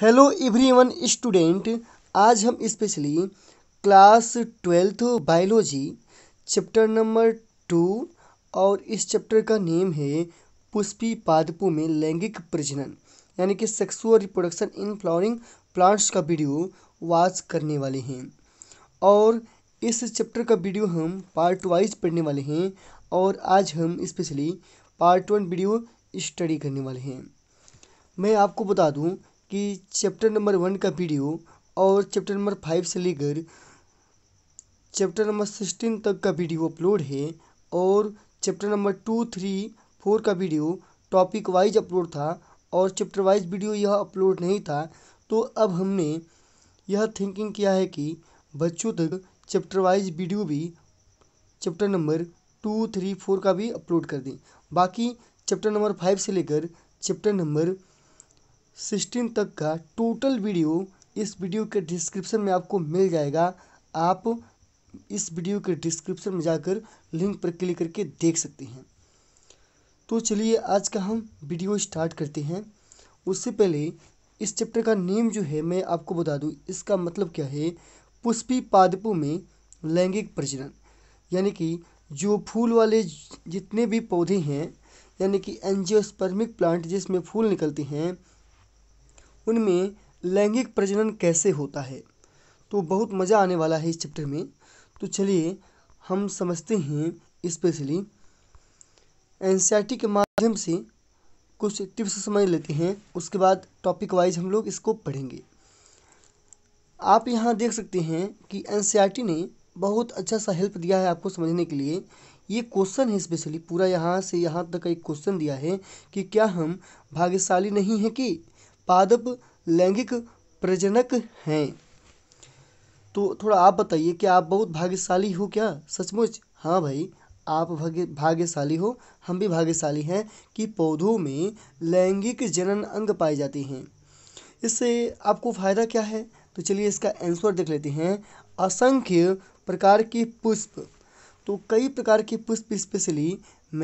hello everyone student आज हम specially class twelfth biology chapter number two और इस चैप्टर का नेम है पुष्पी पादपों में लैंगिक प्रजनन यानी कि sexual reproduction in flowering plants का वीडियो वॉच करने वाले हैं और इस चैप्टर का वीडियो हम पार्ट वाइज पढ़ने वाले हैं और आज हम specially part one video study करने वाले हैं मैं आपको बता दूं कि चैप्टर नंबर वन का वीडियो और चैप्टर नंबर फाइव से लेकर चैप्टर नंबर सिक्सटीन तक का वीडियो अपलोड है और chapter number two three four का वीडियो टॉपिक वाइज अपलोड था और चैप्टर वाइज वीडियो यह अपलोड नहीं था तो अब हमने यह थिंकिंग किया है कि बच्चों तक चैप्टर वाइज वीडियो भी chapter number two three four का भी अपलोड कर दें बाकी चैप्टर नंबर फाइव से लेकर चैप्टर नंबर सिक्सटीन तक का टोटल वीडियो इस वीडियो के डिस्क्रिप्शन में आपको मिल जाएगा आप इस वीडियो के डिस्क्रिप्शन में जाकर लिंक पर क्लिक करके देख सकते हैं तो चलिए आज का हम वीडियो स्टार्ट करते हैं उससे पहले इस चैप्टर का नेम जो है मैं आपको बता दूं इसका मतलब क्या है पुष्पी पादपों में लैंगिक प्रजनन यानी कि जो फूल वाले जितने भी पौधे हैं यानी कि एनजियोस्पर्मिक प्लांट जिसमें फूल निकलते हैं उनमें लैंगिक प्रजनन कैसे होता है तो बहुत मज़ा आने वाला है इस चैप्टर में तो चलिए हम समझते हैं स्पेशली एन के माध्यम से कुछ टिप्स समझ लेते हैं उसके बाद टॉपिक वाइज हम लोग इसको पढ़ेंगे आप यहाँ देख सकते हैं कि एन ने बहुत अच्छा सा हेल्प दिया है आपको समझने के लिए ये क्वेश्चन है स्पेशली पूरा यहाँ से यहाँ तक एक क्वेश्चन दिया है कि क्या हम भाग्यशाली नहीं हैं कि पादप लैंगिक प्रजनक हैं तो थोड़ा आप बताइए कि आप बहुत भाग्यशाली हो क्या सचमुच हाँ भाई आप भाग्य भाग्यशाली हो हम भी भाग्यशाली हैं कि पौधों में लैंगिक जनन अंग पाए जाते हैं इससे आपको फ़ायदा क्या है तो चलिए इसका आंसर देख लेते हैं असंख्य प्रकार के पुष्प तो कई प्रकार के पुष्प specially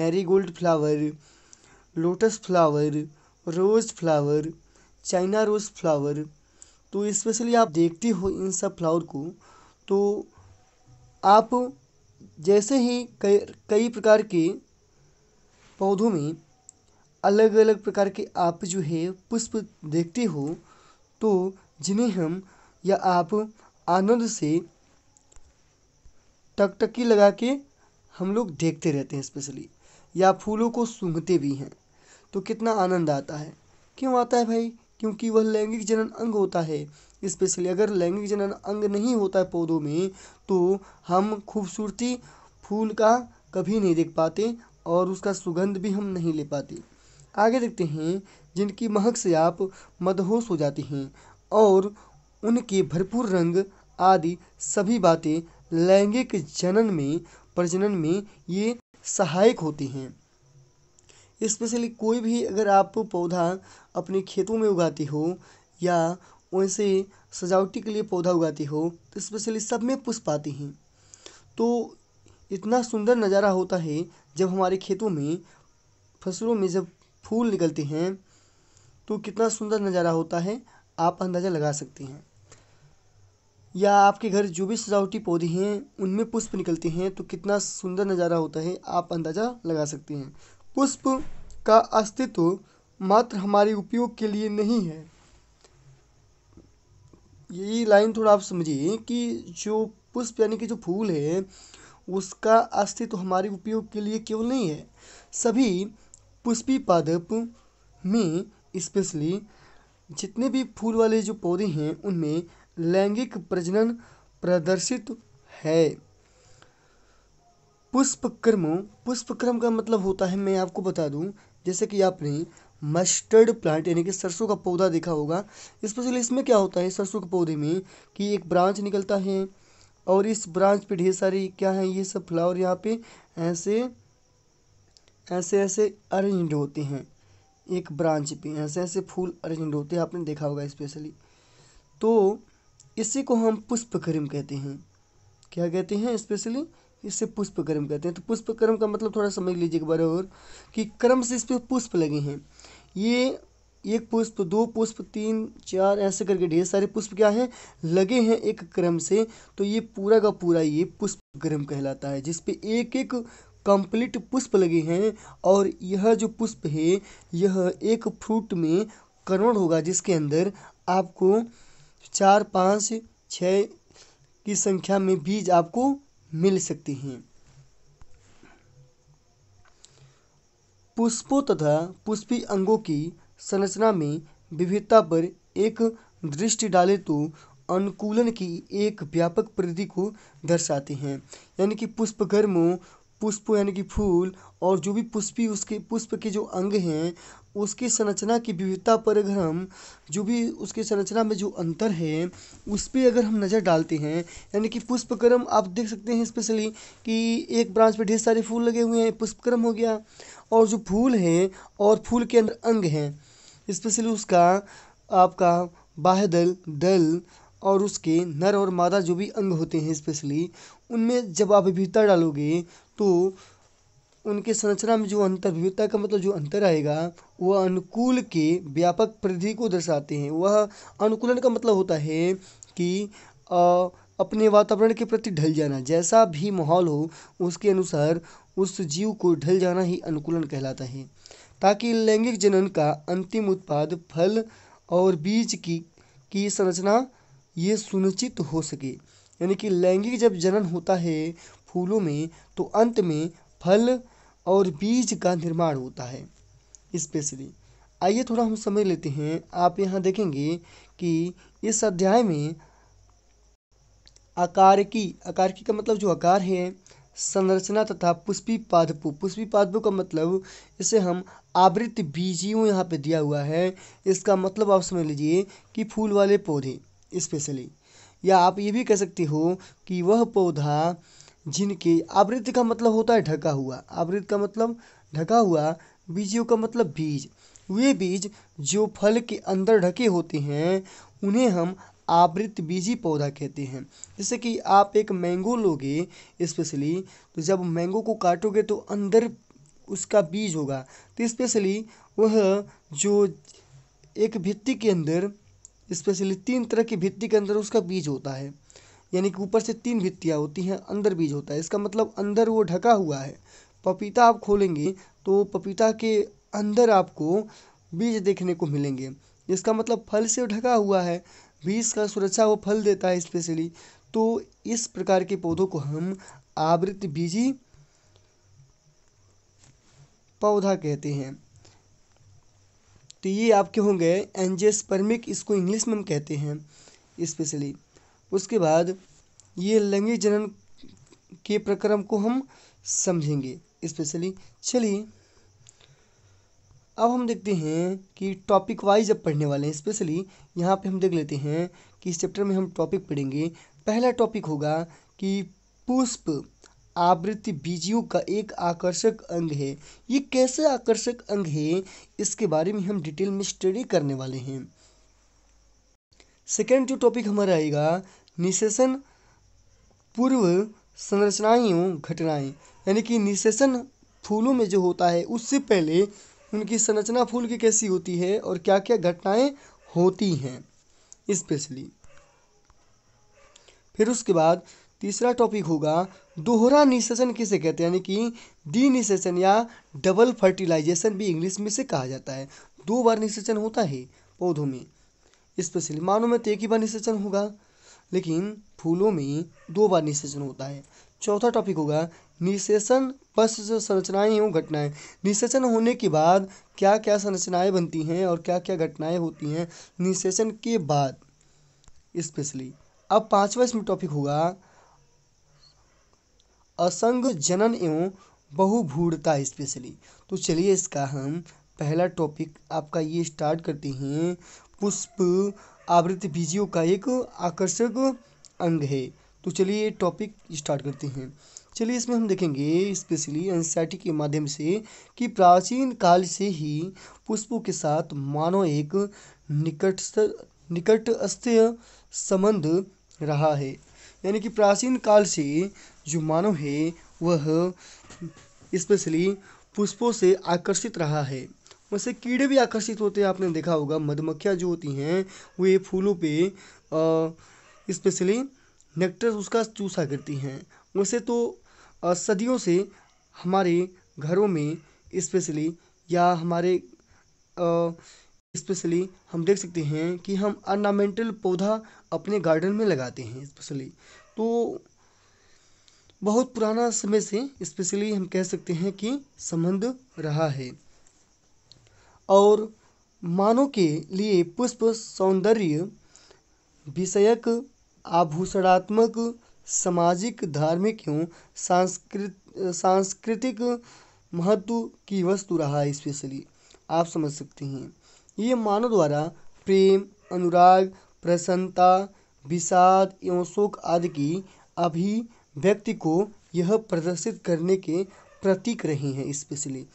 marigold flower lotus flower rose flower China rose flower तो स्पेशली आप देखते हो इन सब फ्लावर को तो आप जैसे ही कई कई प्रकार के पौधों में अलग अलग प्रकार के आप जो है पुष्प देखते हो तो जिन्हें हम या आप आनंद से टकटकी लगा के हम लोग देखते रहते हैं स्पेशली या फूलों को सूंघते भी हैं तो कितना आनंद आता है क्यों आता है भाई क्योंकि वह लैंगिक जनन अंग होता है स्पेशली अगर लैंगिक जनन अंग नहीं होता है पौधों में तो हम खूबसूरती फूल का कभी नहीं देख पाते और उसका सुगंध भी हम नहीं ले पाते आगे देखते हैं जिनकी महक से आप मदहोश हो जाते हैं और उनके भरपूर रंग आदि सभी बातें लैंगिक जनन में प्रजनन में ये सहायक होती हैं स्पेशली कोई भी अगर आप पौधा अपने खेतों में उगाती हो या वैसे सजावटी के लिए पौधा उगाती हो तो स्पेशली सब में पुष्प आती हैं तो इतना सुंदर नज़ारा होता है जब हमारे खेतों में फसलों में जब फूल निकलते हैं तो कितना सुंदर नज़ारा होता है आप अंदाज़ा लगा सकते हैं या आपके घर जो भी सजावटी पौधे हैं उनमें पुष्प निकलते हैं तो कितना सुंदर नज़ारा होता है आप अंदाज़ा लगा सकते हैं पुष्प का अस्तित्व मात्र हमारे उपयोग के लिए नहीं है यही लाइन थोड़ा आप समझिए कि जो पुष्प यानी कि जो फूल है उसका अस्तित्व हमारे उपयोग के लिए केवल नहीं है सभी पुष्पी पादप में स्पेशली जितने भी फूल वाले जो पौधे हैं उनमें लैंगिक प्रजनन प्रदर्शित है पुष्प पुष्पक्रम का मतलब होता है मैं आपको बता दूँ जैसे कि आपने मस्टर्ड प्लांट यानी कि सरसों का पौधा देखा होगा स्पेशली इसमें क्या होता है सरसों के पौधे में कि एक ब्रांच निकलता है और इस ब्रांच पे ढेर सारी क्या है ये सब फ्लावर यहाँ पे ऐसे ऐसे ऐसे अरेंज होते हैं एक ब्रांच पे ऐसे ऐसे फूल अरेंज होते हैं आपने देखा होगा स्पेशली तो इसी को हम पुष्पकर्म कहते हैं क्या कहते हैं स्पेशली इससे पुष्प कर्म कहते हैं तो पुष्प कर्म का मतलब थोड़ा समझ लीजिए एक बार और कि कर्म से इस पर पुष्प लगे हैं ये एक पुष्प दो पुष्प तीन चार ऐसे करके ढेर सारे पुष्प क्या है लगे हैं एक क्रम से तो ये पूरा का पूरा ये पुष्प क्रम कहलाता है जिसपे एक एक कंप्लीट पुष्प लगे हैं और यह जो पुष्प है यह एक फ्रूट में करोड़ होगा जिसके अंदर आपको चार पाँच छः की संख्या में बीज आपको मिल सकती हैं पुष्पों तथा पुष्पी अंगों की संरचना में विविधता पर एक दृष्टि डाले तो अनुकूलन की एक व्यापक प्रति को दर्शाते हैं यानी कि पुष्पकर्मों पुष्प यानी कि फूल और जो भी पुष्पी उसके पुष्प के जो अंग हैं उसकी संरचना की विविधता पर अगर हम जो भी उसके संरचना में जो अंतर है उस पर अगर हम नज़र डालते हैं यानी कि पुष्पक्रम आप देख सकते हैं स्पेशली कि एक ब्रांच पर ढेर सारे फूल लगे हुए हैं पुष्पक्रम हो गया और जो फूल हैं और फूल के अंदर अंग हैं स्पेशली उसका आपका बाह दल दल और उसके नर और मादा जो भी अंग होते हैं स्पेशली उनमें जब आप विविधता डालोगे तो उनके संरचना में जो अंतर विविधता का मतलब जो अंतर आएगा वह अनुकूल के व्यापक परिधि को दर्शाते हैं वह अनुकूलन का मतलब होता है कि अपने वातावरण के प्रति ढल जाना जैसा भी माहौल हो उसके अनुसार उस जीव को ढल जाना ही अनुकूलन कहलाता है ताकि लैंगिक जनन का अंतिम उत्पाद फल और बीज की की संरचना ये सुनिश्चित हो सके यानी कि लैंगिक जब जनन होता है फूलों में तो अंत में फल और बीज का निर्माण होता है स्पेशली आइए थोड़ा हम समझ लेते हैं आप यहाँ देखेंगे कि इस अध्याय में आकार की आकार की का मतलब जो आकार है संरचना तथा पुष्पी पादपो पुष्पी पादपु का मतलब इसे हम आवृत बीजियों यहाँ पे दिया हुआ है इसका मतलब आप समझ लीजिए कि फूल वाले पौधे स्पेशली या आप ये भी कह सकते हो कि वह पौधा जिनके आवृत्ति का मतलब होता है ढका हुआ आवृत्ति का मतलब ढका हुआ बीजों का मतलब बीज वे बीज जो फल के अंदर ढके होते हैं उन्हें हम आवृत बीजी पौधा कहते हैं जैसे कि आप एक मैंगो लोगे स्पेशली तो जब मैंगो को काटोगे तो अंदर उसका बीज होगा तो स्पेशली वह जो एक भित्ति के अंदर स्पेशली तीन तरह की भित्ति के अंदर उसका बीज होता है यानी कि ऊपर से तीन भित्तियाँ होती हैं अंदर बीज होता है इसका मतलब अंदर वो ढका हुआ है पपीता आप खोलेंगे तो पपीता के अंदर आपको बीज देखने को मिलेंगे इसका मतलब फल से ढका हुआ है बीज का सुरक्षा वो फल देता है स्पेशली तो इस प्रकार के पौधों को हम आवृत बीजी पौधा कहते हैं तो ये आपके होंगे एंजेस्पर्मिक इसको इंग्लिश में हम कहते हैं स्पेशली उसके बाद ये लैंगिक जनन के प्रक्रम को हम समझेंगे स्पेशली चलिए अब हम देखते हैं कि टॉपिक वाइज अब पढ़ने वाले हैं स्पेशली यहाँ पे हम देख लेते हैं कि इस चैप्टर में हम टॉपिक पढ़ेंगे पहला टॉपिक होगा कि पुष्प आवृत्ति बीजियों का एक आकर्षक अंग है ये कैसे आकर्षक अंग है इसके बारे में हम डिटेल में स्टडी करने वाले हैं सेकेंड जो टॉपिक हमारा आएगा निशेषण पूर्व संरचनाएँ घटनाएं घटनाएँ यानी कि निशेषण फूलों में जो होता है उससे पहले उनकी संरचना फूल की कैसी होती है और क्या क्या घटनाएँ होती हैं स्पेशली फिर उसके बाद तीसरा टॉपिक होगा दोहरा निशेषण किसे कहते हैं यानी कि डी निशेषण या डबल फर्टिलाइजेशन भी इंग्लिश में से कहा जाता है दो बार निशेषण होता है पौधों में स्पेशली मानो में तो एक ही बार निषेचन होगा लेकिन फूलों में दो बार निषेचन होता है चौथा टॉपिक होगा निषेचन बस जो संरचनाएँ एवं घटनाएँ निषेचन होने के बाद क्या क्या संरचनाएँ बनती हैं और क्या क्या घटनाएँ होती हैं निषेचन के बाद स्पेशली अब पाँचवा इसमें टॉपिक होगा असंग जनन एवं बहुभूढ़ता स्पेशली तो चलिए इसका हम पहला टॉपिक आपका ये स्टार्ट करते हैं पुष्प आवृत बीजियों का एक आकर्षक अंग है तो चलिए टॉपिक स्टार्ट करते हैं चलिए इसमें हम देखेंगे स्पेशली एनसाइटी के माध्यम से कि प्राचीन काल से ही पुष्पों के साथ मानव एक निकट निकटस्थ संबंध रहा है यानी कि प्राचीन काल से जो मानव है वह स्पेशली पुष्पों से आकर्षित रहा है वैसे कीड़े भी आकर्षित होते हैं आपने देखा होगा मधुमक्खियाँ जो होती हैं वे फूलों पे स्पेशली नेक्टर उसका चूसा करती हैं वैसे तो सदियों से हमारे घरों में स्पेशली या हमारे स्पेशली हम देख सकते हैं कि हम अर्नामेंटल पौधा अपने गार्डन में लगाते हैं स्पेशली तो बहुत पुराना समय से स्पेशली हम कह सकते हैं कि संबंध रहा है और मानव के लिए पुष्प सौंदर्य विषयक आभूषणात्मक सामाजिक धार्मिक एवं सांस्कृत सांस्कृतिक महत्व की वस्तु रहा है स्पेशली आप समझ सकते हैं ये मानव द्वारा प्रेम अनुराग प्रसन्नता विषाद एवं शोक आदि की अभिव्यक्ति को यह प्रदर्शित करने के प्रतीक रहे हैं स्पेशली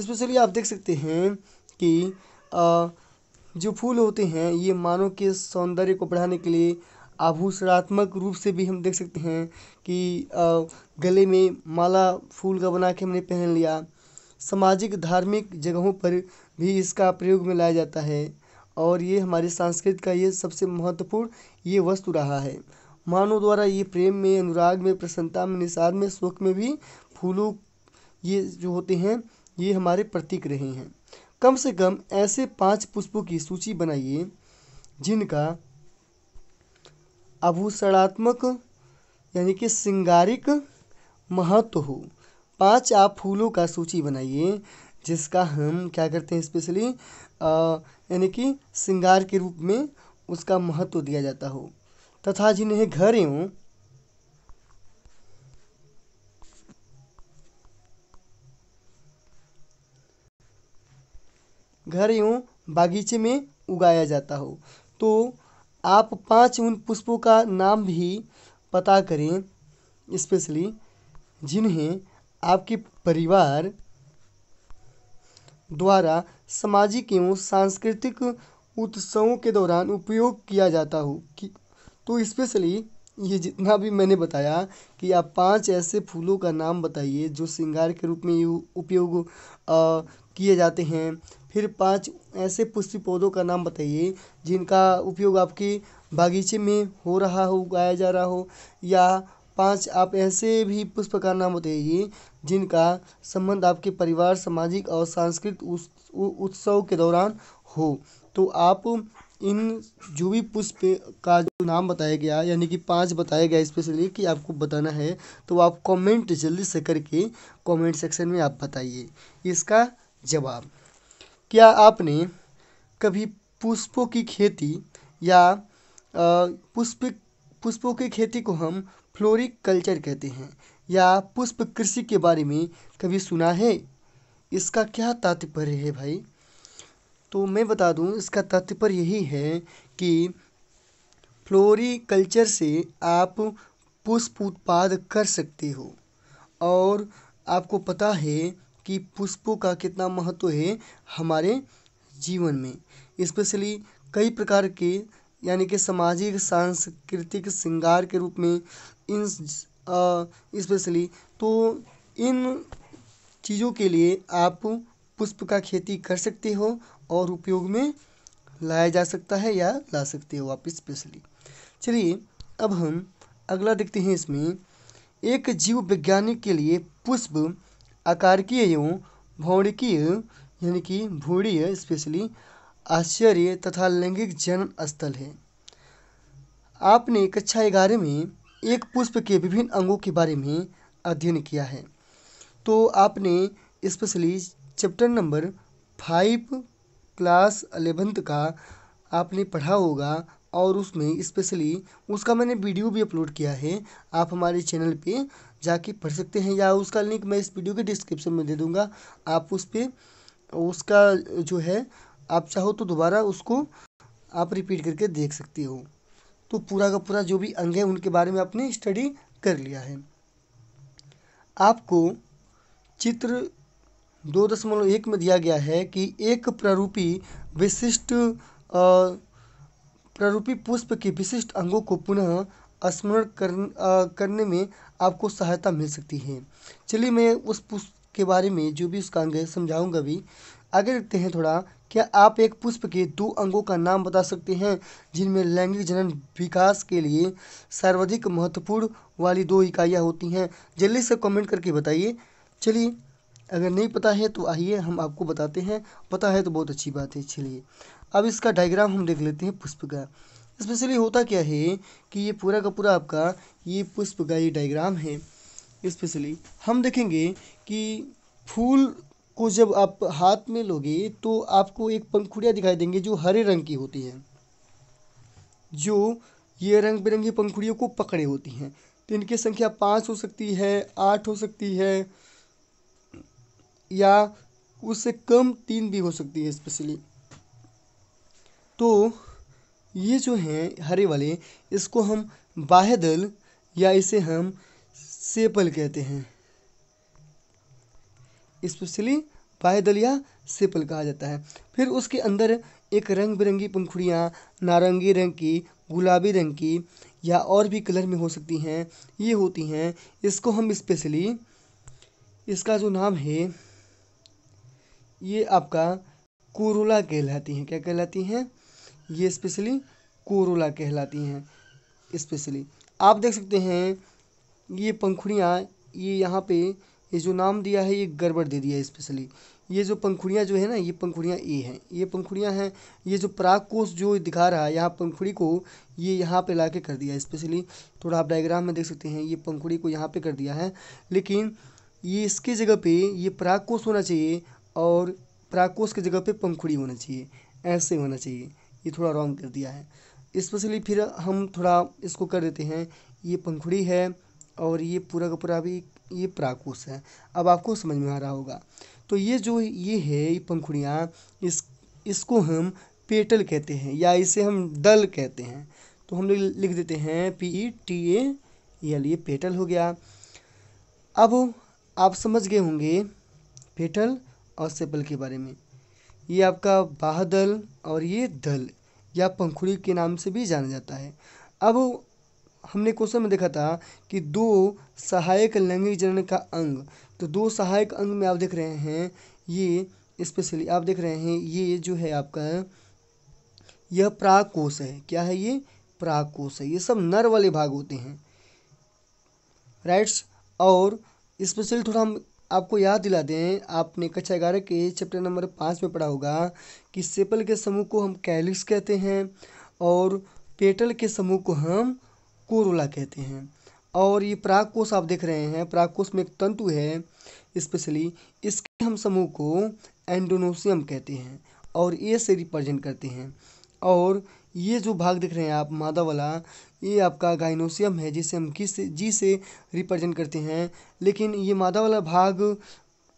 स्पेशली आप देख सकते हैं कि जो फूल होते हैं ये मानव के सौंदर्य को बढ़ाने के लिए आभूषणात्मक रूप से भी हम देख सकते हैं कि गले में माला फूल का बना के हमने पहन लिया सामाजिक धार्मिक जगहों पर भी इसका प्रयोग में लाया जाता है और ये हमारे संस्कृति का ये सबसे महत्वपूर्ण ये वस्तु रहा है मानव द्वारा ये प्रेम में अनुराग में प्रसन्नता में निषाद में शोक में भी फूलों ये जो होते हैं ये हमारे प्रतीक रहे हैं कम से कम ऐसे पाँच पुष्पों की सूची बनाइए जिनका आभूषणात्मक यानी कि सिंगारिक महत्व हो पांच आप फूलों का सूची बनाइए जिसका हम क्या करते हैं स्पेशली यानी कि श्रृंगार के रूप में उसका महत्व दिया जाता हो तथा जिन्हें घर एवं घर एवं बागीचे में उगाया जाता हो तो आप पाँच उन पुष्पों का नाम भी पता करें स्पेशली जिन्हें आपके परिवार द्वारा सामाजिक एवं सांस्कृतिक उत्सवों के दौरान उपयोग किया जाता हो कि तो स्पेशली ये जितना भी मैंने बताया कि आप पांच ऐसे फूलों का नाम बताइए जो श्रृंगार के रूप में उपयोग किए जाते हैं फिर पाँच ऐसे पुष्प पौधों का नाम बताइए जिनका उपयोग आपके बागीचे में हो रहा हो उगाया जा रहा हो या पाँच आप ऐसे भी पुष्प का नाम बताइए जिनका संबंध आपके परिवार सामाजिक और सांस्कृतिक उत्सव के दौरान हो तो आप इन जो भी पुष्प का जो नाम बताया गया यानी कि पांच बताया गया स्पेशली कि आपको बताना है तो आप कमेंट जल्दी से करके कमेंट सेक्शन में आप बताइए इसका जवाब क्या आपने कभी पुष्पों की खेती या पुष्प पुष्पों की खेती को हम फ्लोरिकल्चर कहते हैं या पुष्प कृषि के बारे में कभी सुना है इसका क्या तात्पर्य है भाई तो मैं बता दूं इसका तात्पर्य यही है कि फ्लोरिकल्चर से आप पुष्प उत्पाद कर सकते हो और आपको पता है कि पुष्पों का कितना महत्व है हमारे जीवन में स्पेशली कई प्रकार के यानी कि सामाजिक सांस्कृतिक श्रृंगार के रूप में इन स्पेशली तो इन चीज़ों के लिए आप पुष्प का खेती कर सकते हो और उपयोग में लाया जा सकता है या ला सकते हो आप स्पेशली चलिए अब हम अगला देखते हैं इसमें एक जीव वैज्ञानिक के लिए पुष्प आकारकीय एवं भौणिकीय यानी कि भूरीय स्पेशली आश्चर्य तथा लैंगिक जनन स्थल है आपने कक्षा ग्यारह में एक पुष्प के विभिन्न अंगों के बारे में अध्ययन किया है तो आपने specially chapter number five class eleventh का आपने पढ़ा होगा और उसमें स्पेशली उसका मैंने वीडियो भी अपलोड किया है आप हमारे चैनल पे जाके पढ़ सकते हैं या उसका लिंक मैं इस वीडियो के डिस्क्रिप्शन में दे दूँगा आप उस पर उसका जो है आप चाहो तो दोबारा उसको आप रिपीट करके देख सकते हो तो पूरा का पूरा जो भी अंग है उनके बारे में आपने स्टडी कर लिया है आपको चित्र दो दशमलव एक में दिया गया है कि एक प्रारूपी विशिष्ट प्ररूपी पुष्प के विशिष्ट अंगों को पुनः स्मरण कर करने में आपको सहायता मिल सकती है चलिए मैं उस पुष्प के बारे में जो भी उसका अंग है समझाऊँगा भी आगे देखते हैं थोड़ा क्या आप एक पुष्प के दो अंगों का नाम बता सकते हैं जिनमें लैंगिक जनन विकास के लिए सर्वाधिक महत्वपूर्ण वाली दो इकाइयाँ होती हैं जल्दी से कमेंट करके बताइए चलिए अगर नहीं पता है तो आइए हम आपको बताते हैं पता है तो बहुत अच्छी बात है चलिए अब इसका डायग्राम हम देख लेते हैं पुष्प का स्पेशली होता क्या है कि ये पूरा का पूरा आपका ये पुष्प का ये डायग्राम है स्पेशली हम देखेंगे कि फूल को जब आप हाथ में लोगे तो आपको एक पंखुड़ियाँ दिखाई देंगे जो हरे रंग की होती हैं जो ये रंग बिरंगी पंखुड़ियों को पकड़े होती हैं तो इनकी संख्या पाँच हो सकती है आठ हो सकती है या उससे कम तीन भी हो सकती है स्पेशली तो ये जो हैं हरे वाले इसको हम बाह्य दल या इसे हम सेपल कहते हैं स्पेशली बाह्य दल या सेपल कहा जाता है फिर उसके अंदर एक रंग बिरंगी पंखुड़ियाँ नारंगी रंग की गुलाबी रंग की या और भी कलर में हो सकती हैं ये होती हैं इसको हम स्पेशली इसका जो नाम है ये आपका कोरोला कहलाती हैं क्या कहलाती हैं ये स्पेशली कोरोला कहलाती हैं स्पेशली आप देख सकते हैं ये पंखुड़ियाँ ये यहाँ पे ये जो नाम दिया है ये गड़बड़ दे दिया है स्पेशली ये जो पंखुड़ियाँ जो है ना ये पंखुड़ियाँ ए हैं ये पंखुड़ियाँ हैं ये जो पराग कोष जो दिखा रहा है यहाँ पंखुड़ी को ये यहाँ पे लाके कर दिया है स्पेशली थोड़ा आप डायग्राम में देख सकते हैं ये पंखुड़ी को यहाँ पे कर दिया है लेकिन ये इसके जगह पे ये पराग कोष होना चाहिए और पराग कोष की जगह पे पंखुड़ी होना चाहिए ऐसे होना चाहिए ये थोड़ा रॉन्ग कर दिया है स्पेशली फिर हम थोड़ा इसको कर देते हैं ये पंखुड़ी है और ये पूरा का पूरा भी ये प्राकोश है अब आपको समझ में आ रहा होगा तो ये जो ये है ये पंखुड़ियाँ इस इसको हम पेटल कहते हैं या इसे हम दल कहते हैं तो हम लिख देते हैं P E T A L ये पेटल हो गया अब आप समझ गए होंगे पेटल और सेपल के बारे में ये आपका बाहदल और ये दल या पंखुड़ी के नाम से भी जाना जाता है अब हमने क्वेश्चन में देखा था कि दो सहायक लैंगिक जनन का अंग तो दो सहायक अंग में आप देख रहे हैं ये स्पेशली आप देख रहे हैं ये जो है आपका यह कोश है क्या है ये कोश है ये सब नर वाले भाग होते हैं राइट्स और स्पेशली थोड़ा हम आपको याद दिला दें आपने कक्षा ग्यारह के चैप्टर नंबर पाँच में पढ़ा होगा कि सेपल के समूह को हम कैलिक्स कहते हैं और पेटल के समूह को हम कोरोला कहते हैं और ये कोष आप देख रहे हैं कोष में एक तंतु है स्पेशली इसके हम समूह को एंडोनोसियम कहते हैं और ये से रिप्रेजेंट करते हैं और ये जो भाग दिख रहे हैं आप मादा वाला ये आपका गाइनोसियम है जिसे हम किस जी से रिप्रेजेंट करते हैं लेकिन ये मादा वाला भाग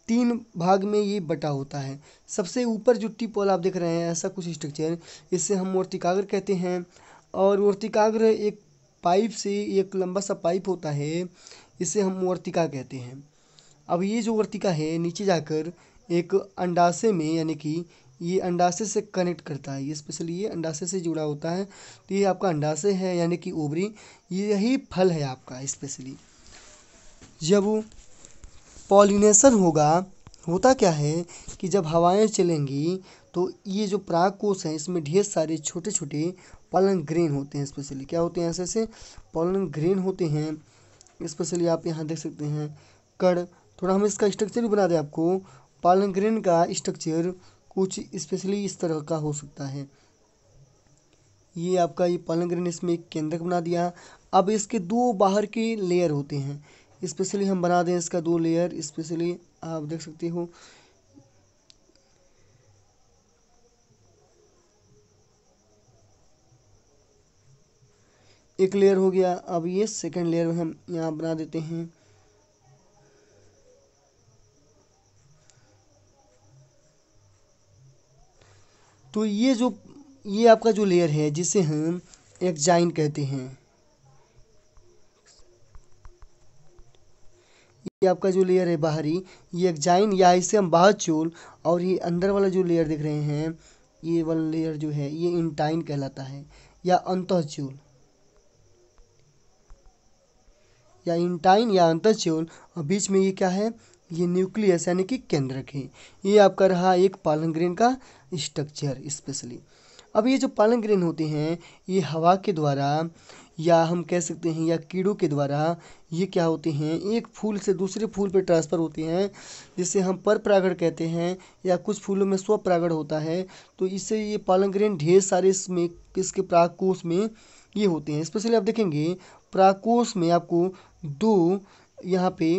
तीन भाग में ये बटा होता है सबसे ऊपर जो टिप वाला आप देख रहे हैं ऐसा कुछ स्ट्रक्चर इसे हम मूर्तिकाग्र कहते हैं और मूर्तिकाग्र एक पाइप से एक लंबा सा पाइप होता है इसे हम वर्तिका कहते हैं अब ये जो वर्तिका है नीचे जाकर एक अंडासे में यानी कि ये अंडाशय से कनेक्ट करता है ये स्पेशली ये अंडाशय से जुड़ा होता है तो ये आपका अंडाशय है यानी कि ओवरी यही फल है आपका स्पेशली जब पॉलिनेशन होगा होता क्या है कि जब हवाएं चलेंगी तो ये जो कोष हैं इसमें ढेर सारे छोटे छोटे पॉलन ग्रेन होते हैं स्पेशली क्या होते हैं ऐसे ऐसे पॉलन ग्रेन होते हैं स्पेशली आप यहाँ देख सकते हैं कड़ थोड़ा हम इसका स्ट्रक्चर भी बना दें आपको पॉलन ग्रेन का स्ट्रक्चर कुछ स्पेशली इस तरह का हो सकता है ये आपका ये पलंग ने इसमें एक केंद्रक बना दिया अब इसके दो बाहर के लेयर होते हैं स्पेशली हम बना दें इसका दो लेयर स्पेशली आप देख सकते हो एक लेयर हो गया अब ये सेकंड लेयर हम यहाँ बना देते हैं तो ये जो ये आपका जो लेयर है जिसे हम एक्जाइन कहते हैं ये आपका जो लेयर है बाहरी ये एक्जाइन या इसे हम बाहर चोल और ये अंदर वाला जो लेयर देख रहे हैं ये वाला लेयर जो है ये इंटाइन कहलाता है या अंत चोल या इंटाइन या अंत चोल और बीच में ये क्या है ये न्यूक्लियस यानी कि केंद्रक है ये आपका रहा एक पालन ग्रेन का स्ट्रक्चर स्पेशली अब ये जो पालन ग्रेन होते हैं ये हवा के द्वारा या हम कह सकते हैं या कीड़ों के द्वारा ये क्या होते हैं एक फूल से दूसरे फूल पर ट्रांसफ़र होते हैं जिसे हम पर परागण कहते हैं या कुछ फूलों में स्व परागण होता है तो इससे ये पालन ग्रेन ढेर सारे इसमें इसके प्राकोष में ये होते हैं स्पेशली आप देखेंगे प्राकोष में आपको दो यहाँ पे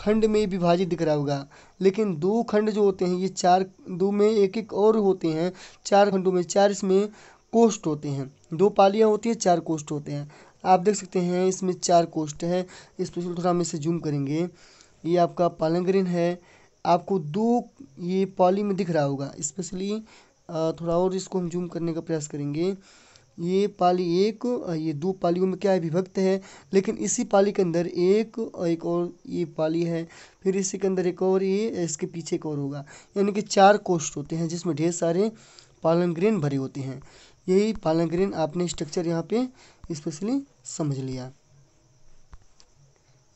खंड में विभाजित दिख रहा होगा लेकिन दो खंड जो होते हैं ये चार दो में एक एक और होते हैं चार खंडों में चार इसमें कोष्ट होते हैं दो पालियाँ होती हैं चार कोष्ट होते हैं आप देख सकते हैं इसमें चार कोष्ट है इस पर थोड़ा हम इसे जूम करेंगे ये आपका पालंग्रीन है आपको दो ये पॉली में दिख रहा होगा स्पेशली थोड़ा और इसको हम जूम करने का प्रयास करेंगे ये पाली एक और ये दो पालियों में क्या है विभक्त है लेकिन इसी पाली के अंदर एक और एक और ये पाली है फिर इसी के अंदर एक और ये इसके पीछे एक और होगा यानी कि चार कोष्ठ होते हैं जिसमें ढेर सारे पालन ग्रेन भरे होते हैं यही पालन ग्रेन आपने स्ट्रक्चर यहाँ पे स्पेशली समझ लिया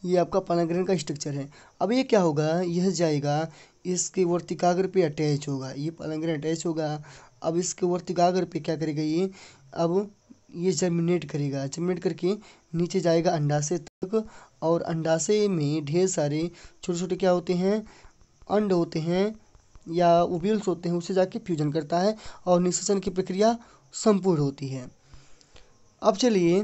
ये आपका पालाग्रहण का स्ट्रक्चर है अब ये क्या होगा यह जाएगा इसके वर्तिकाग्र पे अटैच होगा ये पालाग्रहण अटैच होगा अब इसके वर्तिकाग्र पे क्या करेगा ये अब ये जर्मिनेट करेगा जर्मिनेट करके नीचे जाएगा अंडाशय तक और अंडाशय में ढेर सारे छोटे छोटे क्या होते हैं अंड होते हैं या ओव्यूल्स होते हैं उसे जाके फ्यूजन करता है और निषेचन की प्रक्रिया संपूर्ण होती है अब चलिए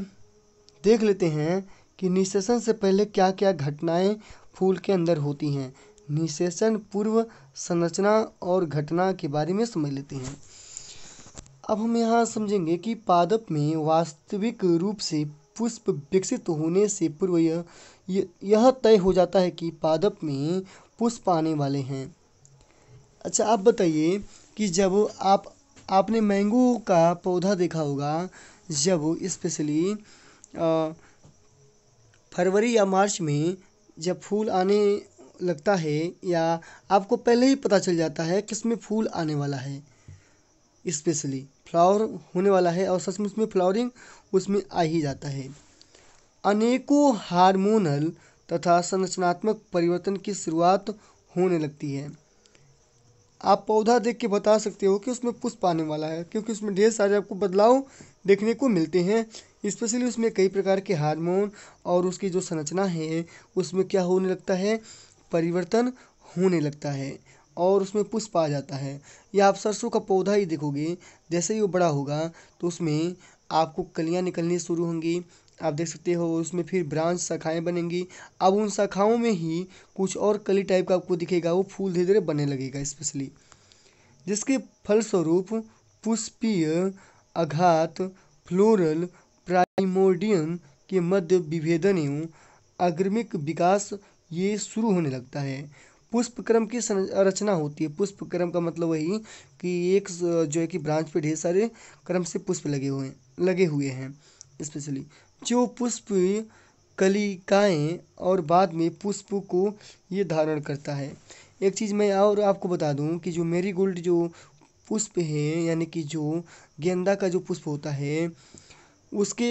देख लेते हैं कि निषेचन से पहले क्या क्या घटनाएं फूल के अंदर होती हैं निषेचन पूर्व संरचना और घटना के बारे में समझ लेते हैं अब हम यहाँ समझेंगे कि पादप में वास्तविक रूप से पुष्प विकसित होने से पूर्व यह यह तय हो जाता है कि पादप में पुष्प आने वाले हैं अच्छा आप बताइए कि जब आप आपने मैंगो का पौधा देखा होगा जब स्पेशली फरवरी या मार्च में जब फूल आने लगता है या आपको पहले ही पता चल जाता है कि इसमें फूल आने वाला है स्पेशली फ्लावर होने वाला है और सचमुच में फ्लावरिंग उसमें आ ही जाता है अनेकों हार्मोनल तथा संरचनात्मक परिवर्तन की शुरुआत होने लगती है आप पौधा देख के बता सकते हो कि उसमें पुष्प आने वाला है क्योंकि उसमें ढेर सारे आपको बदलाव देखने को मिलते हैं स्पेशली उसमें कई प्रकार के हार्मोन और उसकी जो संरचना है उसमें क्या होने लगता है परिवर्तन होने लगता है और उसमें पुष्प आ जाता है या आप सरसों का पौधा ही देखोगे जैसे ही वो बड़ा होगा तो उसमें आपको कलियाँ निकलनी शुरू होंगी आप देख सकते हो उसमें फिर ब्रांच शाखाएँ बनेंगी अब उन शाखाओं में ही कुछ और कली टाइप का आपको दिखेगा वो फूल धीरे धीरे बनने लगेगा स्पेशली जिसके फलस्वरूप पुष्पीय आघात फ्लोरल प्राइमोडियम के मध्य विभेदन एवं अग्रमिक विकास ये शुरू होने लगता है पुष्पक्रम की संरचना होती है पुष्पक्रम का मतलब वही कि एक जो है कि ब्रांच पे ढेर सारे क्रम से पुष्प लगे हुए लगे हुए हैं स्पेशली जो पुष्प कलिकाएँ और बाद में पुष्प को ये धारण करता है एक चीज़ मैं और आपको बता दूं कि जो मेरी गोल्ड जो पुष्प है यानी कि जो गेंदा का जो पुष्प होता है उसके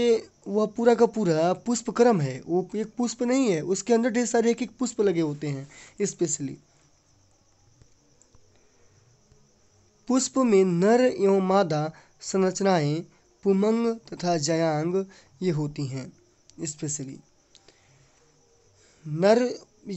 वह पूरा का पूरा पुष्पक्रम है वो एक पुष्प नहीं है उसके अंदर ढेर सारे एक एक पुष्प लगे होते हैं स्पेशली पुष्प में नर एवं मादा संरचनाएं पुमंग तथा जयांग ये होती हैं स्पेशली नर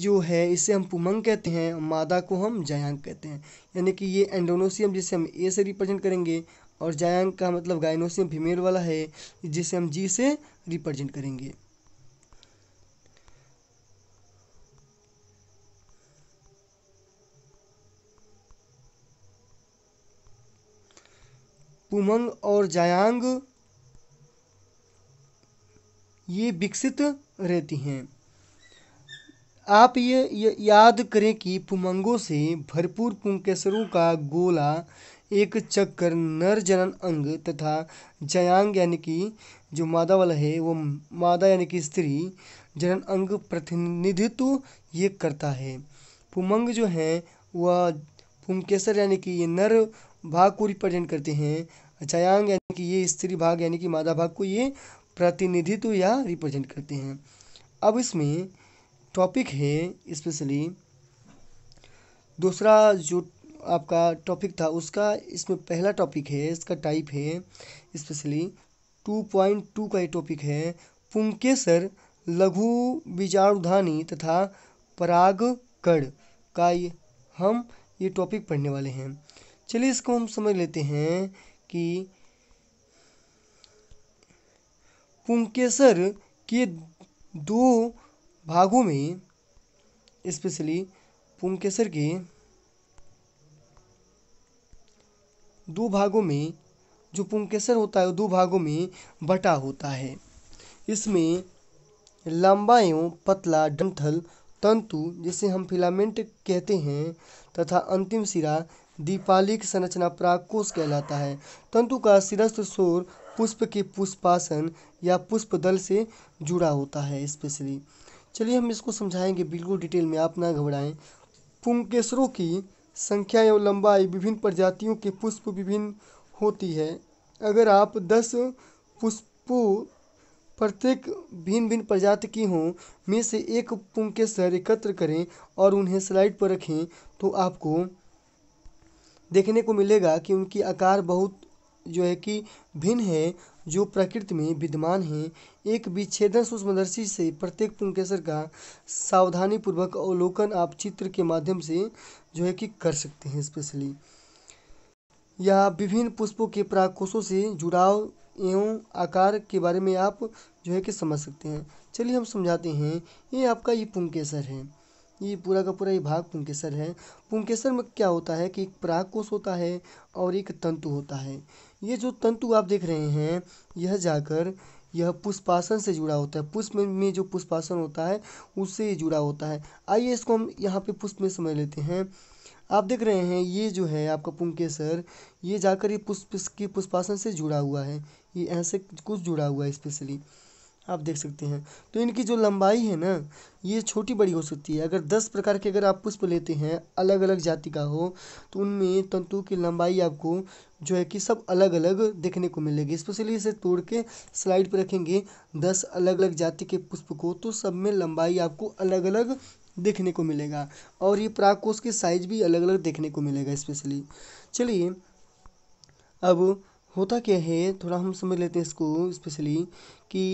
जो है इसे हम पुमंग कहते हैं मादा को हम जयांग कहते हैं यानी कि ये एंडोनोसियम जिसे हम ए से रिप्रेजेंट करेंगे और जयांग का मतलब गायनोसियम फीमेल वाला है जिसे हम जी से रिप्रेजेंट करेंगे पुमंग और जायांग ये विकसित रहती हैं आप ये याद करें कि पुमंगों से भरपूर पुंकेसरों का गोला एक चक्कर नर जनन अंग तथा जयांग यानी कि जो मादा वाला है वो मादा यानी कि स्त्री जनन अंग प्रतिनिधित्व ये करता है पुमंग जो है वह पुमकेसर यानी कि ये नर भाग को रिप्रेजेंट करते हैं जयांग यानी कि ये स्त्री भाग यानी कि मादा भाग को ये प्रतिनिधित्व या रिप्रेजेंट करते हैं अब इसमें टॉपिक है स्पेशली दूसरा जो आपका टॉपिक था उसका इसमें पहला टॉपिक है इसका टाइप है स्पेशली टू पॉइंट टू का ये टॉपिक है पुंकेसर लघु बीजाणुधानी तथा परागकण का ये हम ये टॉपिक पढ़ने वाले हैं चलिए इसको हम समझ लेते हैं कि पुंकेसर के दो भागों में स्पेशली पुंकेसर के दो भागों में जो पुंकेसर होता है वो दो भागों में बटा होता है इसमें लंबा एवं पतला डंठल तंतु जिसे हम फिलामेंट कहते हैं तथा अंतिम सिरा दीपालिक संरचना प्राकोष कहलाता है तंतु का सिरस्त शोर पुष्प के पुष्पासन या पुष्प दल से जुड़ा होता है स्पेशली चलिए हम इसको समझाएंगे बिल्कुल डिटेल में आप ना घबराएं पुंकेसरों की संख्या एवं लंबाई विभिन्न प्रजातियों के पुष्प विभिन्न होती है अगर आप दस पुष्पों प्रत्येक भिन्न भिन्न प्रजाति की हों में से एक पुंकेसर एकत्र करें और उन्हें स्लाइड पर रखें तो आपको देखने को मिलेगा कि उनकी आकार बहुत जो है कि भिन्न है जो प्रकृति में विद्यमान है एक विच्छेदन सूक्ष्मदर्शी से प्रत्येक पुंकेसर का सावधानीपूर्वक अवलोकन आप चित्र के माध्यम से जो है कि कर सकते हैं स्पेशली या विभिन्न पुष्पों के प्राकोषों से जुड़ाव एवं आकार के बारे में आप जो है कि समझ सकते हैं चलिए हम समझाते हैं ये आपका ये पुंकेसर है ये पूरा का पूरा ये भाग पुंकेसर है पुंकेसर में क्या होता है कि एक प्राकोष होता है और एक तंतु होता है ये जो तंतु आप देख रहे हैं यह जाकर यह पुष्पासन से जुड़ा होता है पुष्प में जो पुष्पासन होता है उससे ये जुड़ा होता है आइए इसको हम यहाँ पे पुष्प में समझ लेते हैं आप देख रहे हैं ये जो है आपका पुंकेसर ये जाकर ये पुष्प की पुष्पासन से जुड़ा हुआ है ये ऐसे कुछ जुड़ा हुआ है स्पेशली आप देख सकते हैं तो इनकी जो लंबाई है ना ये छोटी बड़ी हो सकती है अगर दस प्रकार के अगर आप पुष्प लेते हैं अलग अलग जाति का हो तो उनमें तंतु की लंबाई आपको जो है कि सब अलग अलग देखने को मिलेगी स्पेशली इसे तोड़ के स्लाइड पर रखेंगे दस अलग अलग जाति के पुष्प को तो सब में लंबाई आपको अलग अलग देखने को मिलेगा और ये प्राकोष के साइज भी अलग अलग देखने को मिलेगा स्पेशली चलिए अब होता क्या है थोड़ा हम समझ लेते हैं इसको स्पेशली कि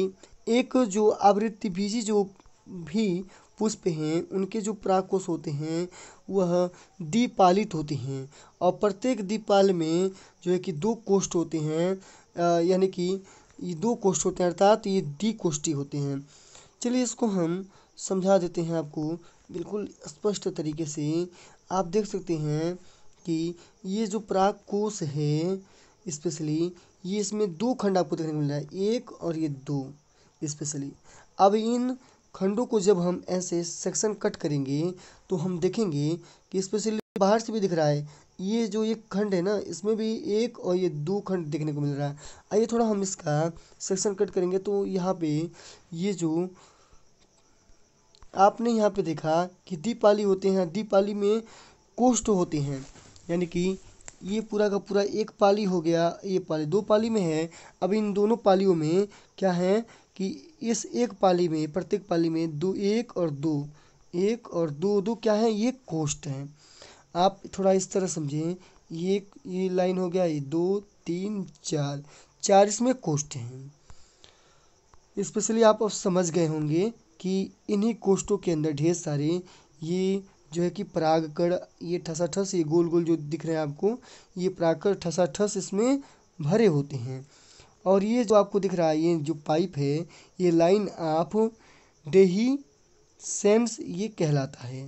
एक जो आवृत्ति बीजी जो भी पुष्प हैं उनके जो प्राकोष होते हैं वह दीपालित होते हैं और प्रत्येक दीपाल में जो है कि दो कोष्ठ होते हैं यानी कि ये दो कोष्ठ होते हैं अर्थात ये कोष्ठी होते हैं चलिए इसको हम समझा देते हैं आपको बिल्कुल स्पष्ट तरीके से आप देख सकते हैं कि ये जो प्राग कोष है स्पेशली ये इसमें दो खंड आपको देखने को मिल रहा है एक और ये दो स्पेशली अब इन खंडों को जब हम ऐसे सेक्शन कट करेंगे तो हम देखेंगे कि स्पेशली बाहर से भी दिख रहा है ये जो एक खंड है ना इसमें भी एक और ये दो खंड देखने को मिल रहा है आइए थोड़ा हम इसका सेक्शन कट करेंगे तो यहाँ पे ये जो आपने यहाँ पे देखा कि दीपाली होते हैं दीपाली में कोष्ठ होते हैं यानी कि ये पूरा का पूरा एक पाली हो गया ये पाली दो पाली में है अब इन दोनों पालियों में क्या है कि इस एक पाली में प्रत्येक पाली में दो एक और दो एक और दो दो क्या है ये कोष्ट हैं आप थोड़ा इस तरह समझें ये ये लाइन हो गया ये दो तीन चार चार इसमें कोष्ट हैं स्पेशली आप अब समझ गए होंगे कि इन्हीं कोष्टों के अंदर ढेर सारे ये जो है कि परागकण ये ठसा ठस ये गोल गोल जो दिख रहे हैं आपको ये परागकण ठस इसमें भरे होते हैं और ये जो आपको दिख रहा है ये जो पाइप है ये लाइन ऑफ डेही सेम्स ये कहलाता है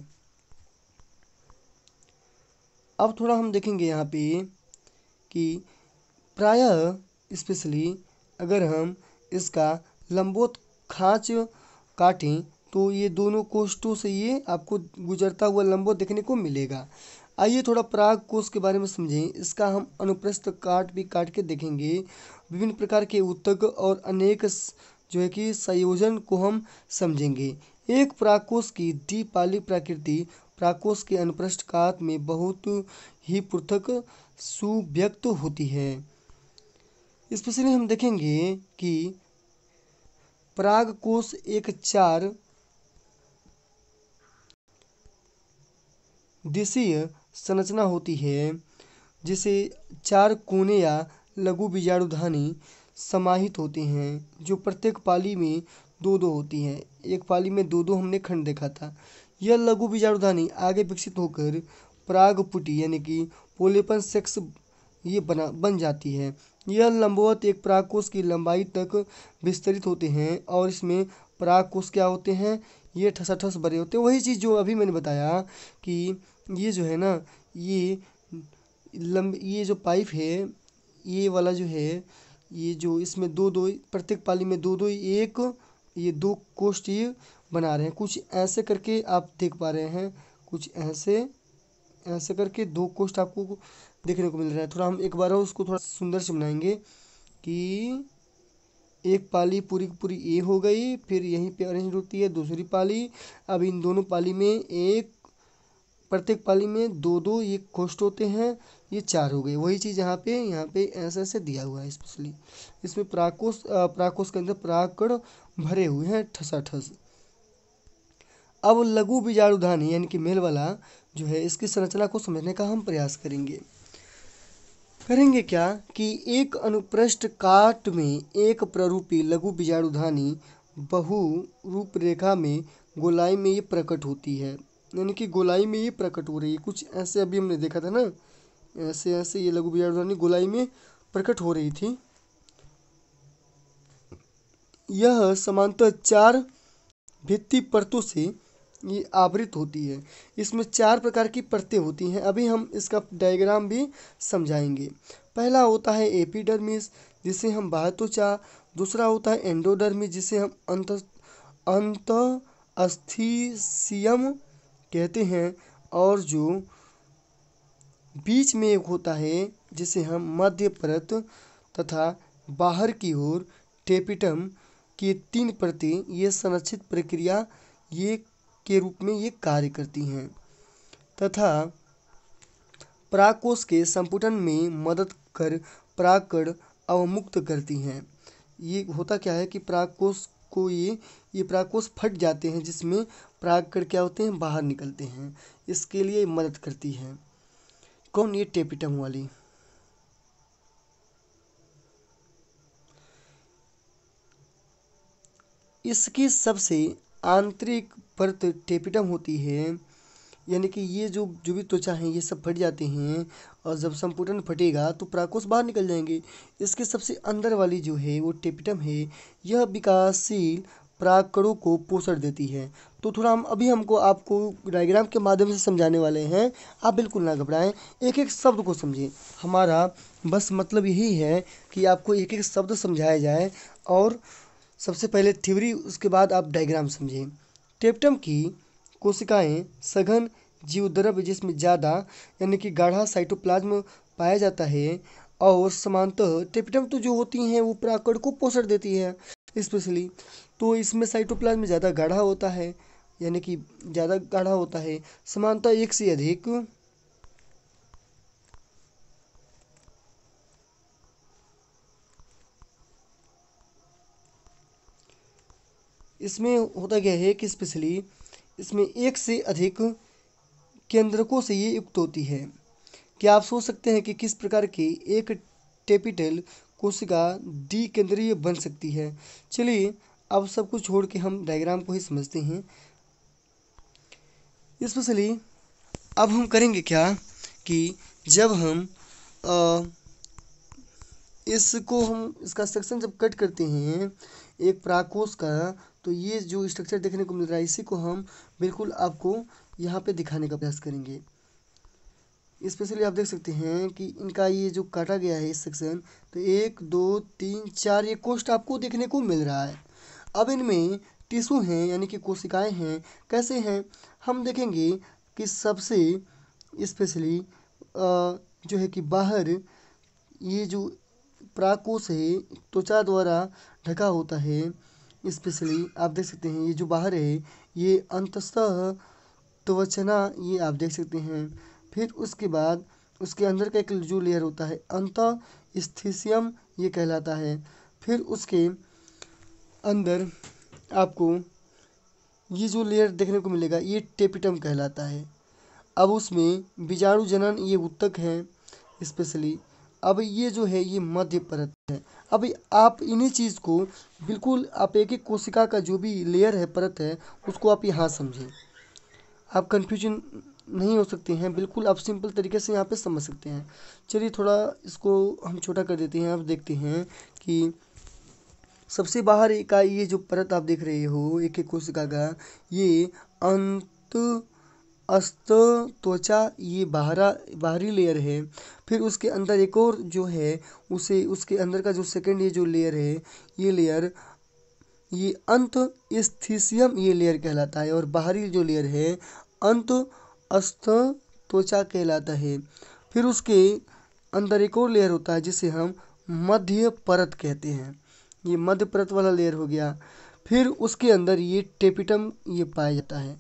अब थोड़ा हम देखेंगे यहाँ पे कि प्रायः स्पेशली अगर हम इसका लंबोत खाँच काटें तो ये दोनों कोष्ठों से ये आपको गुजरता हुआ लंबोत देखने को मिलेगा आइए थोड़ा प्राग कोष के बारे में समझें इसका हम अनुप्रस्थ काट भी काट के देखेंगे विभिन्न प्रकार के उत्तक और अनेक जो है कि संयोजन को हम समझेंगे एक प्राकोष की दीपाली प्रकृति प्राकोष के अनुप्रष्ट कात में बहुत ही पृथक सुव्यक्त होती है स्पेशली हम देखेंगे कि कोष एक चार दिशीय संरचना होती है जिसे चार कोने या लघु बीजाणुधानी समाहित होती हैं जो प्रत्येक पाली में दो दो होती हैं एक पाली में दो दो हमने खंड देखा था यह लघु बीजाणुधानी आगे विकसित होकर प्रागपुटी यानी कि पोलेपन सेक्स ये बना बन जाती है यह लंबवत एक प्रागकोष की लंबाई तक विस्तरित होते हैं और इसमें प्रागकोष क्या होते हैं ये ठसा ठस बड़े होते हैं वही चीज़ जो अभी मैंने बताया कि ये जो है ना ये लंब ये जो पाइप है ये वाला जो है ये जो इसमें दो दो प्रत्येक पाली में दो दो एक ये दो कोष्ट ये बना रहे हैं कुछ ऐसे करके आप देख पा रहे हैं कुछ ऐसे ऐसे करके दो कोष्ट आपको देखने को मिल रहा है थोड़ा हम एक बार उसको थोड़ा सुंदर से बनाएंगे कि एक पाली पूरी की पूरी ए हो गई फिर यहीं पे अरेंज होती है दूसरी पाली अब इन दोनों पाली में एक प्रत्येक पाली में दो दो ये कोष्ठ होते हैं ये चार हो गए वही चीज़ यहाँ पे यहाँ पे ऐसे ऐसे दिया हुआ है स्पेशली इसमें प्राकोष प्राकोष के अंदर प्राकण भरे हुए हैं ठसा ठस अब लघु बीजाणुधानी यानी कि मेल वाला जो है इसकी संरचना को समझने का हम प्रयास करेंगे करेंगे क्या कि एक अनुप्रष्ट काट में एक प्ररूपी लघु बीजाणुधानी बहु रूपरेखा में गोलाई में ये प्रकट होती है यानी कि गोलाई में ये प्रकट हो रही है कुछ ऐसे अभी हमने देखा था ना ऐसे ऐसे ये लघु विराट गोलाई में प्रकट हो रही थी यह समांतर चार भित्ति परतों से ये आवृत होती है इसमें चार प्रकार की परतें होती हैं अभी हम इसका डायग्राम भी समझाएंगे पहला होता है एपिडर्मिस जिसे हम बाहतोचा दूसरा होता है एंडोडर्मिस जिसे हम अंत अंत अस्थिसियम कहते हैं और जो बीच में एक होता है जिसे हम मध्य परत तथा बाहर की ओर टेपिटम के तीन परतें ये संरक्षित प्रक्रिया ये के रूप में ये कार्य करती हैं तथा प्राकोष के संपुटन में मदद कर प्राकड़ अवमुक्त करती हैं ये होता क्या है कि प्राकोष को ये ये परागकोश फट जाते हैं जिसमें प्रागकण क्या होते हैं बाहर निकलते हैं इसके लिए मदद करती है कौन ये टेपिटम वाली इसकी सबसे आंतरिक परत टेपिटम होती है यानी कि ये जो जो भी त्वचा है ये सब फट जाती हैं और जब संपूर्ण फटेगा तो प्राकोष बाहर निकल जाएंगे इसके सबसे अंदर वाली जो है वो टेपिटम है यह विकासशील प्राकड़ों को पोषण देती है तो थोड़ा हम अभी हमको आपको डायग्राम के माध्यम से समझाने वाले हैं आप बिल्कुल ना घबराएं एक एक शब्द को समझें हमारा बस मतलब यही है कि आपको एक एक शब्द समझाया जाए और सबसे पहले थ्योरी उसके बाद आप डायग्राम समझें टेप्टम की कोशिकाएं सघन जीव जीवद्रव्य जिसमें ज़्यादा यानी कि गाढ़ा साइटोप्लाज्म पाया जाता है और समानतः टिपटम तो जो होती हैं वो प्राकृत को पोषण देती है स्पेशली तो इसमें साइटोप्लाज्म ज़्यादा गाढ़ा होता है यानी कि ज़्यादा गाढ़ा होता है समानता एक से अधिक इसमें होता क्या है कि स्पेशली इसमें एक से अधिक केंद्रकों से ये युक्त होती है क्या आप सोच सकते हैं कि किस प्रकार की एक टेपिटल कोशिका डी केंद्रीय बन सकती है चलिए अब सब कुछ छोड़ के हम डायग्राम को ही समझते हैं स्पेशली अब हम करेंगे क्या कि जब हम आ, इसको हम इसका सेक्शन जब कट करते हैं एक प्राकोष का तो ये जो स्ट्रक्चर देखने को मिल रहा है इसी को हम बिल्कुल आपको यहाँ पे दिखाने का प्रयास करेंगे स्पेशली आप देख सकते हैं कि इनका ये जो काटा गया है इस सेक्शन तो एक दो तीन चार ये कोष्ट आपको देखने को मिल रहा है अब इनमें टिशू हैं यानी कि कोशिकाएं हैं कैसे हैं हम देखेंगे कि सबसे स्पेशली जो है कि बाहर ये जो प्राकोष है त्वचा द्वारा ढका होता है स्पेशली आप देख सकते हैं ये जो बाहर है ये अंतस्तः तो वह चना ये आप देख सकते हैं फिर उसके बाद उसके अंदर का एक जो लेयर होता है अंत स्थिसियम ये कहलाता है फिर उसके अंदर आपको ये जो लेयर देखने को मिलेगा ये टेपिटम कहलाता है अब उसमें बीजाणु जनन ये उत्तक है स्पेशली अब ये जो है ये मध्य परत है अब आप इन्हीं चीज़ को बिल्कुल आप एक एक कोशिका का जो भी लेयर है परत है उसको आप यहाँ समझें आप कन्फ्यूजन नहीं हो सकते हैं बिल्कुल आप सिंपल तरीके से यहाँ पे समझ सकते हैं चलिए थोड़ा इसको हम छोटा कर देते हैं आप देखते हैं कि सबसे बाहर का ये जो परत आप देख रहे हो एक एक कोशिका का ये अंत अस्त त्वचा ये बाहरा बाहरी लेयर है फिर उसके अंदर एक और जो है उसे उसके अंदर का जो सेकेंड ये जो लेयर है ये लेयर ये अंत स्थीसियम ये लेयर कहलाता है और बाहरी जो लेयर है अंत अस्त त्वचा कहलाता है फिर उसके अंदर एक और लेयर होता है जिसे हम मध्य परत कहते हैं ये मध्य परत वाला लेयर हो गया फिर उसके अंदर ये टेपिटम ये पाया जाता है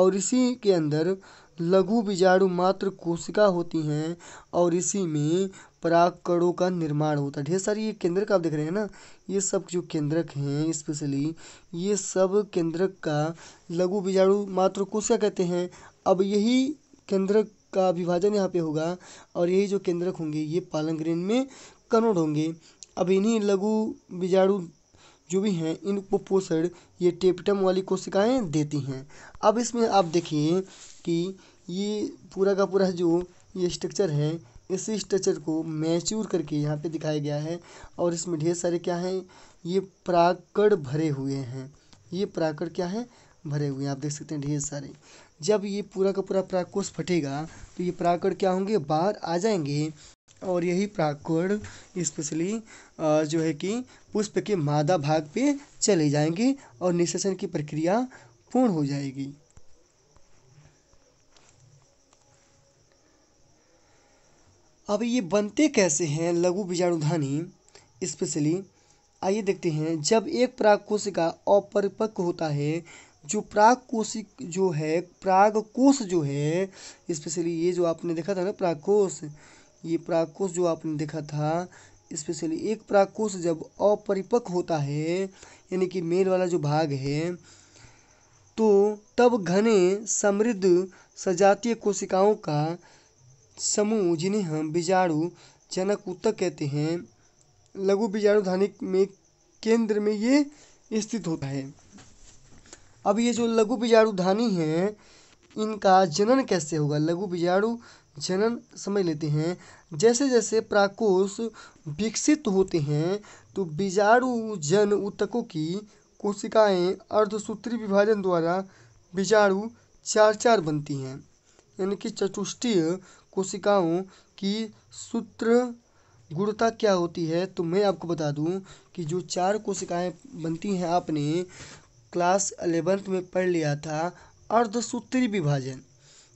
और इसी के अंदर लघु बीजाणु मात्र कोशिका होती हैं और इसी में परागकणों का निर्माण होता है ढेर सारी ये केंद्रक आप देख रहे हैं ना ये सब जो केंद्रक हैं स्पेशली ये सब केंद्रक का लघु बीजाणु मात्र कोशिका कहते हैं अब यही केंद्रक का विभाजन यहाँ पे होगा और यही जो केंद्रक होंगे ये पालन ग्रहण में कन्वर्ट होंगे अब इन्हीं लघु बीजाणु जो भी हैं इनको पोषण ये टेपटम वाली कोशिकाएँ देती हैं अब इसमें आप देखिए कि ये पूरा का पूरा जो ये स्ट्रक्चर है इसी स्ट्रक्चर को मैच्योर करके यहाँ पे दिखाया गया है और इसमें ढेर सारे क्या हैं ये प्राकड़ भरे हुए हैं ये प्राकड़ क्या है भरे हुए हैं आप देख सकते हैं ढेर सारे जब ये पूरा का पूरा प्राकोष फटेगा तो ये प्राकड़ क्या होंगे बाहर आ जाएंगे और यही प्राकड़ स्पेशली जो है कि पुष्प के मादा भाग पे चले जाएंगे और निशेषण की प्रक्रिया पूर्ण हो जाएगी अब ये बनते कैसे हैं लघु बीजाणुधानी स्पेशली आइए देखते हैं जब एक प्राग कोशिका अपरिपक्व होता है जो प्राग कोशिक जो है प्राग कोश जो है स्पेशली ये जो आपने देखा था ना प्राग कोश ये प्राग कोश जो आपने देखा था स्पेशली एक प्राग कोश जब अपरिपक्व होता है यानी कि मेल वाला जो भाग है तो तब घने समृद्ध सजातीय कोशिकाओं का समूह जिन्हें हम बीजाणु जनक उत्तक कहते हैं लघु बीजाणु धानी में केंद्र में ये स्थित होता है अब ये जो लघु बीजाणु धानी है इनका जनन कैसे होगा लघु बीजाणु जनन समझ लेते हैं जैसे जैसे प्राकोष विकसित होते हैं तो बीजाणु जन उत्तकों की कोशिकाएं अर्धसूत्री विभाजन द्वारा बीजाणु चार चार बनती हैं यानी कि चतुष्टीय कोशिकाओं की सूत्र गुणता क्या होती है तो मैं आपको बता दूं कि जो चार कोशिकाएं बनती हैं आपने क्लास अलेवेंथ में पढ़ लिया था अर्धसूत्री विभाजन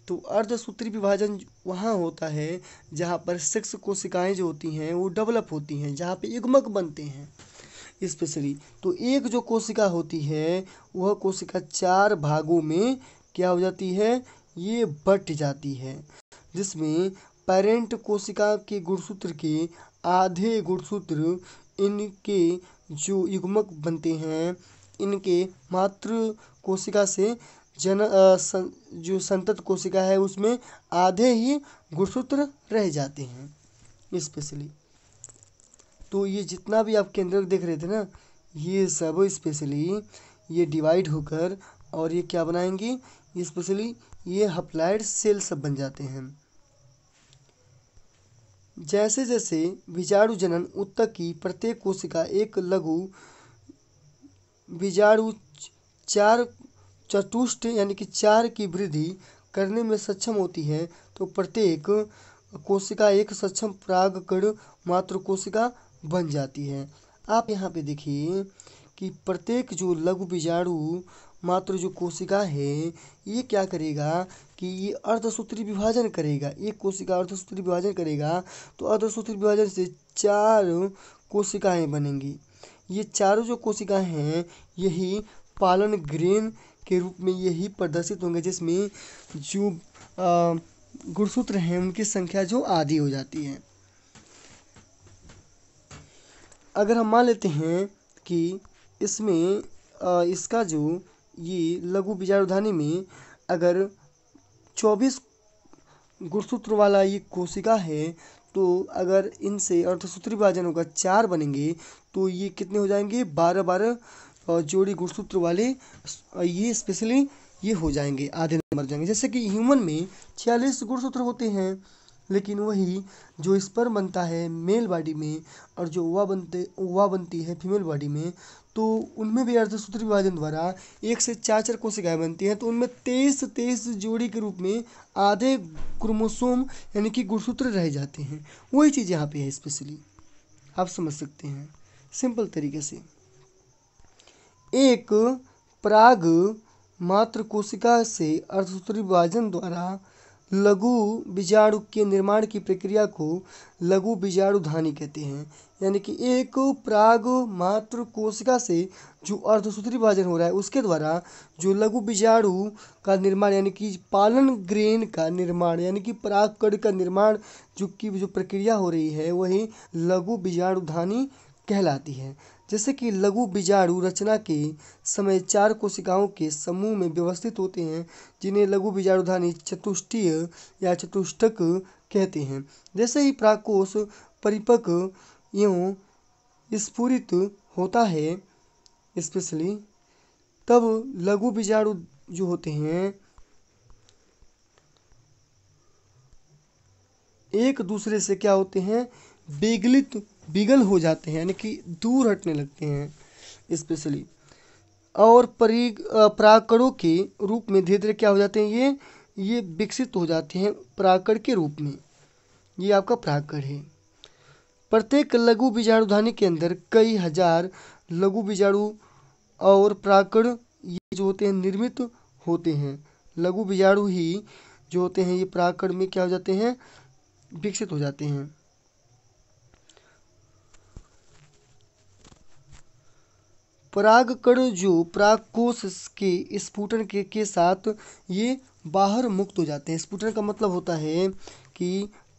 तो अर्धसूत्री विभाजन वहाँ होता है जहाँ पर सेक्स कोशिकाएं जो होती हैं वो डेवलप होती हैं जहाँ पे युग्मक बनते हैं स्पेशली तो एक जो कोशिका होती है वह कोशिका चार भागों में क्या हो जाती है ये बट जाती है जिसमें पेरेंट कोशिका के गुणसूत्र के आधे गुणसूत्र इनके जो युग्मक बनते हैं इनके मातृ कोशिका से जन सं, जो संतत कोशिका है उसमें आधे ही गुणसूत्र रह जाते हैं स्पेशली तो ये जितना भी आप केंद्र देख रहे थे ना ये सब स्पेशली ये डिवाइड होकर और ये क्या बनाएंगी स्पेशली ये हप्लाइड सेल सब बन जाते हैं जैसे जैसे बीजाणु जनन उत्तक की प्रत्येक कोशिका एक लघु बीजाणु चार चतुष्ट यानी कि चार की वृद्धि करने में सक्षम होती है तो प्रत्येक कोशिका एक सक्षम परागकण मात्र कोशिका बन जाती है आप यहाँ पे देखिए कि प्रत्येक जो लघु बीजाणु मात्र जो कोशिका है ये क्या करेगा कि ये अर्धसूत्री विभाजन करेगा एक कोशिका अर्धसूत्री विभाजन करेगा तो अर्धसूत्री विभाजन से चार कोशिकाएं बनेंगी ये चारों जो कोशिकाएं हैं यही पालन ग्रेन के रूप में यही प्रदर्शित होंगे जिसमें जो गुणसूत्र हैं उनकी संख्या जो आधी हो जाती है अगर हम मान लेते हैं कि इसमें इसका जो ये लघु बीजाणुधानी में अगर चौबीस गुणसूत्र वाला ये कोशिका है तो अगर इनसे अर्थसूत्री विभाजन होगा चार बनेंगे तो ये कितने हो जाएंगे बारह बारह जोड़ी गुणसूत्र वाले ये स्पेशली ये हो जाएंगे आधे मर जाएंगे जैसे कि ह्यूमन में छियालीस गुणसूत्र होते हैं लेकिन वही जो स्पर्म बनता है मेल बॉडी में और जो वाह बनते वाह बनती है फीमेल बॉडी में तो उनमें भी अर्धसूत्र विभाजन द्वारा एक से चार चार कोशिकाएं बनती हैं तो उनमें तेईस तेईस जोड़ी के रूप में आधे क्रोमोसोम यानी कि गुणसूत्र रह जाते हैं वही चीज़ यहाँ पे है स्पेशली आप समझ सकते हैं सिंपल तरीके से एक प्राग मात्र कोशिका से अर्धसूत्र विभाजन द्वारा लघु बीजाणु के निर्माण की प्रक्रिया को लघु बीजाणु धानी कहते हैं यानी कि एक प्राग मात्र कोशिका से जो अर्धसूत्री विभाजन हो रहा है उसके द्वारा जो लघु बीजाणु का निर्माण यानी कि पालन ग्रेन का निर्माण यानी कि कड़ का निर्माण जो की जो प्रक्रिया हो रही है वही लघु बीजाणु धानी कहलाती है जैसे कि लघु बीजाणु रचना के समय चार कोशिकाओं के समूह में व्यवस्थित होते हैं जिन्हें लघु बीजाणुधानी चतुष्टीय या चतुष्टक कहते हैं जैसे ही प्राकोष परिपक एवं स्फुरित होता है स्पेशली तब लघु बीजाणु जो होते हैं एक दूसरे से क्या होते हैं विगलित बिगल हो जाते हैं यानी कि दूर हटने लगते हैं स्पेशली और परी पराकड़ों के रूप में धीरे धीरे क्या हो जाते हैं ये ये विकसित हो जाते हैं प्राकड़ के रूप में ये आपका प्राकड़ है प्रत्येक लघु बीजाणुधानी के अंदर कई हजार लघु बीजाणु और प्राकड़ ये जो होते हैं निर्मित होते हैं लघु बीजाणु ही जो होते हैं ये प्राकड़ में क्या हो जाते हैं विकसित हो जाते हैं परागकण जो कोष के स्फुटन के, के साथ ये बाहर मुक्त हो जाते हैं स्फुटन का मतलब होता है कि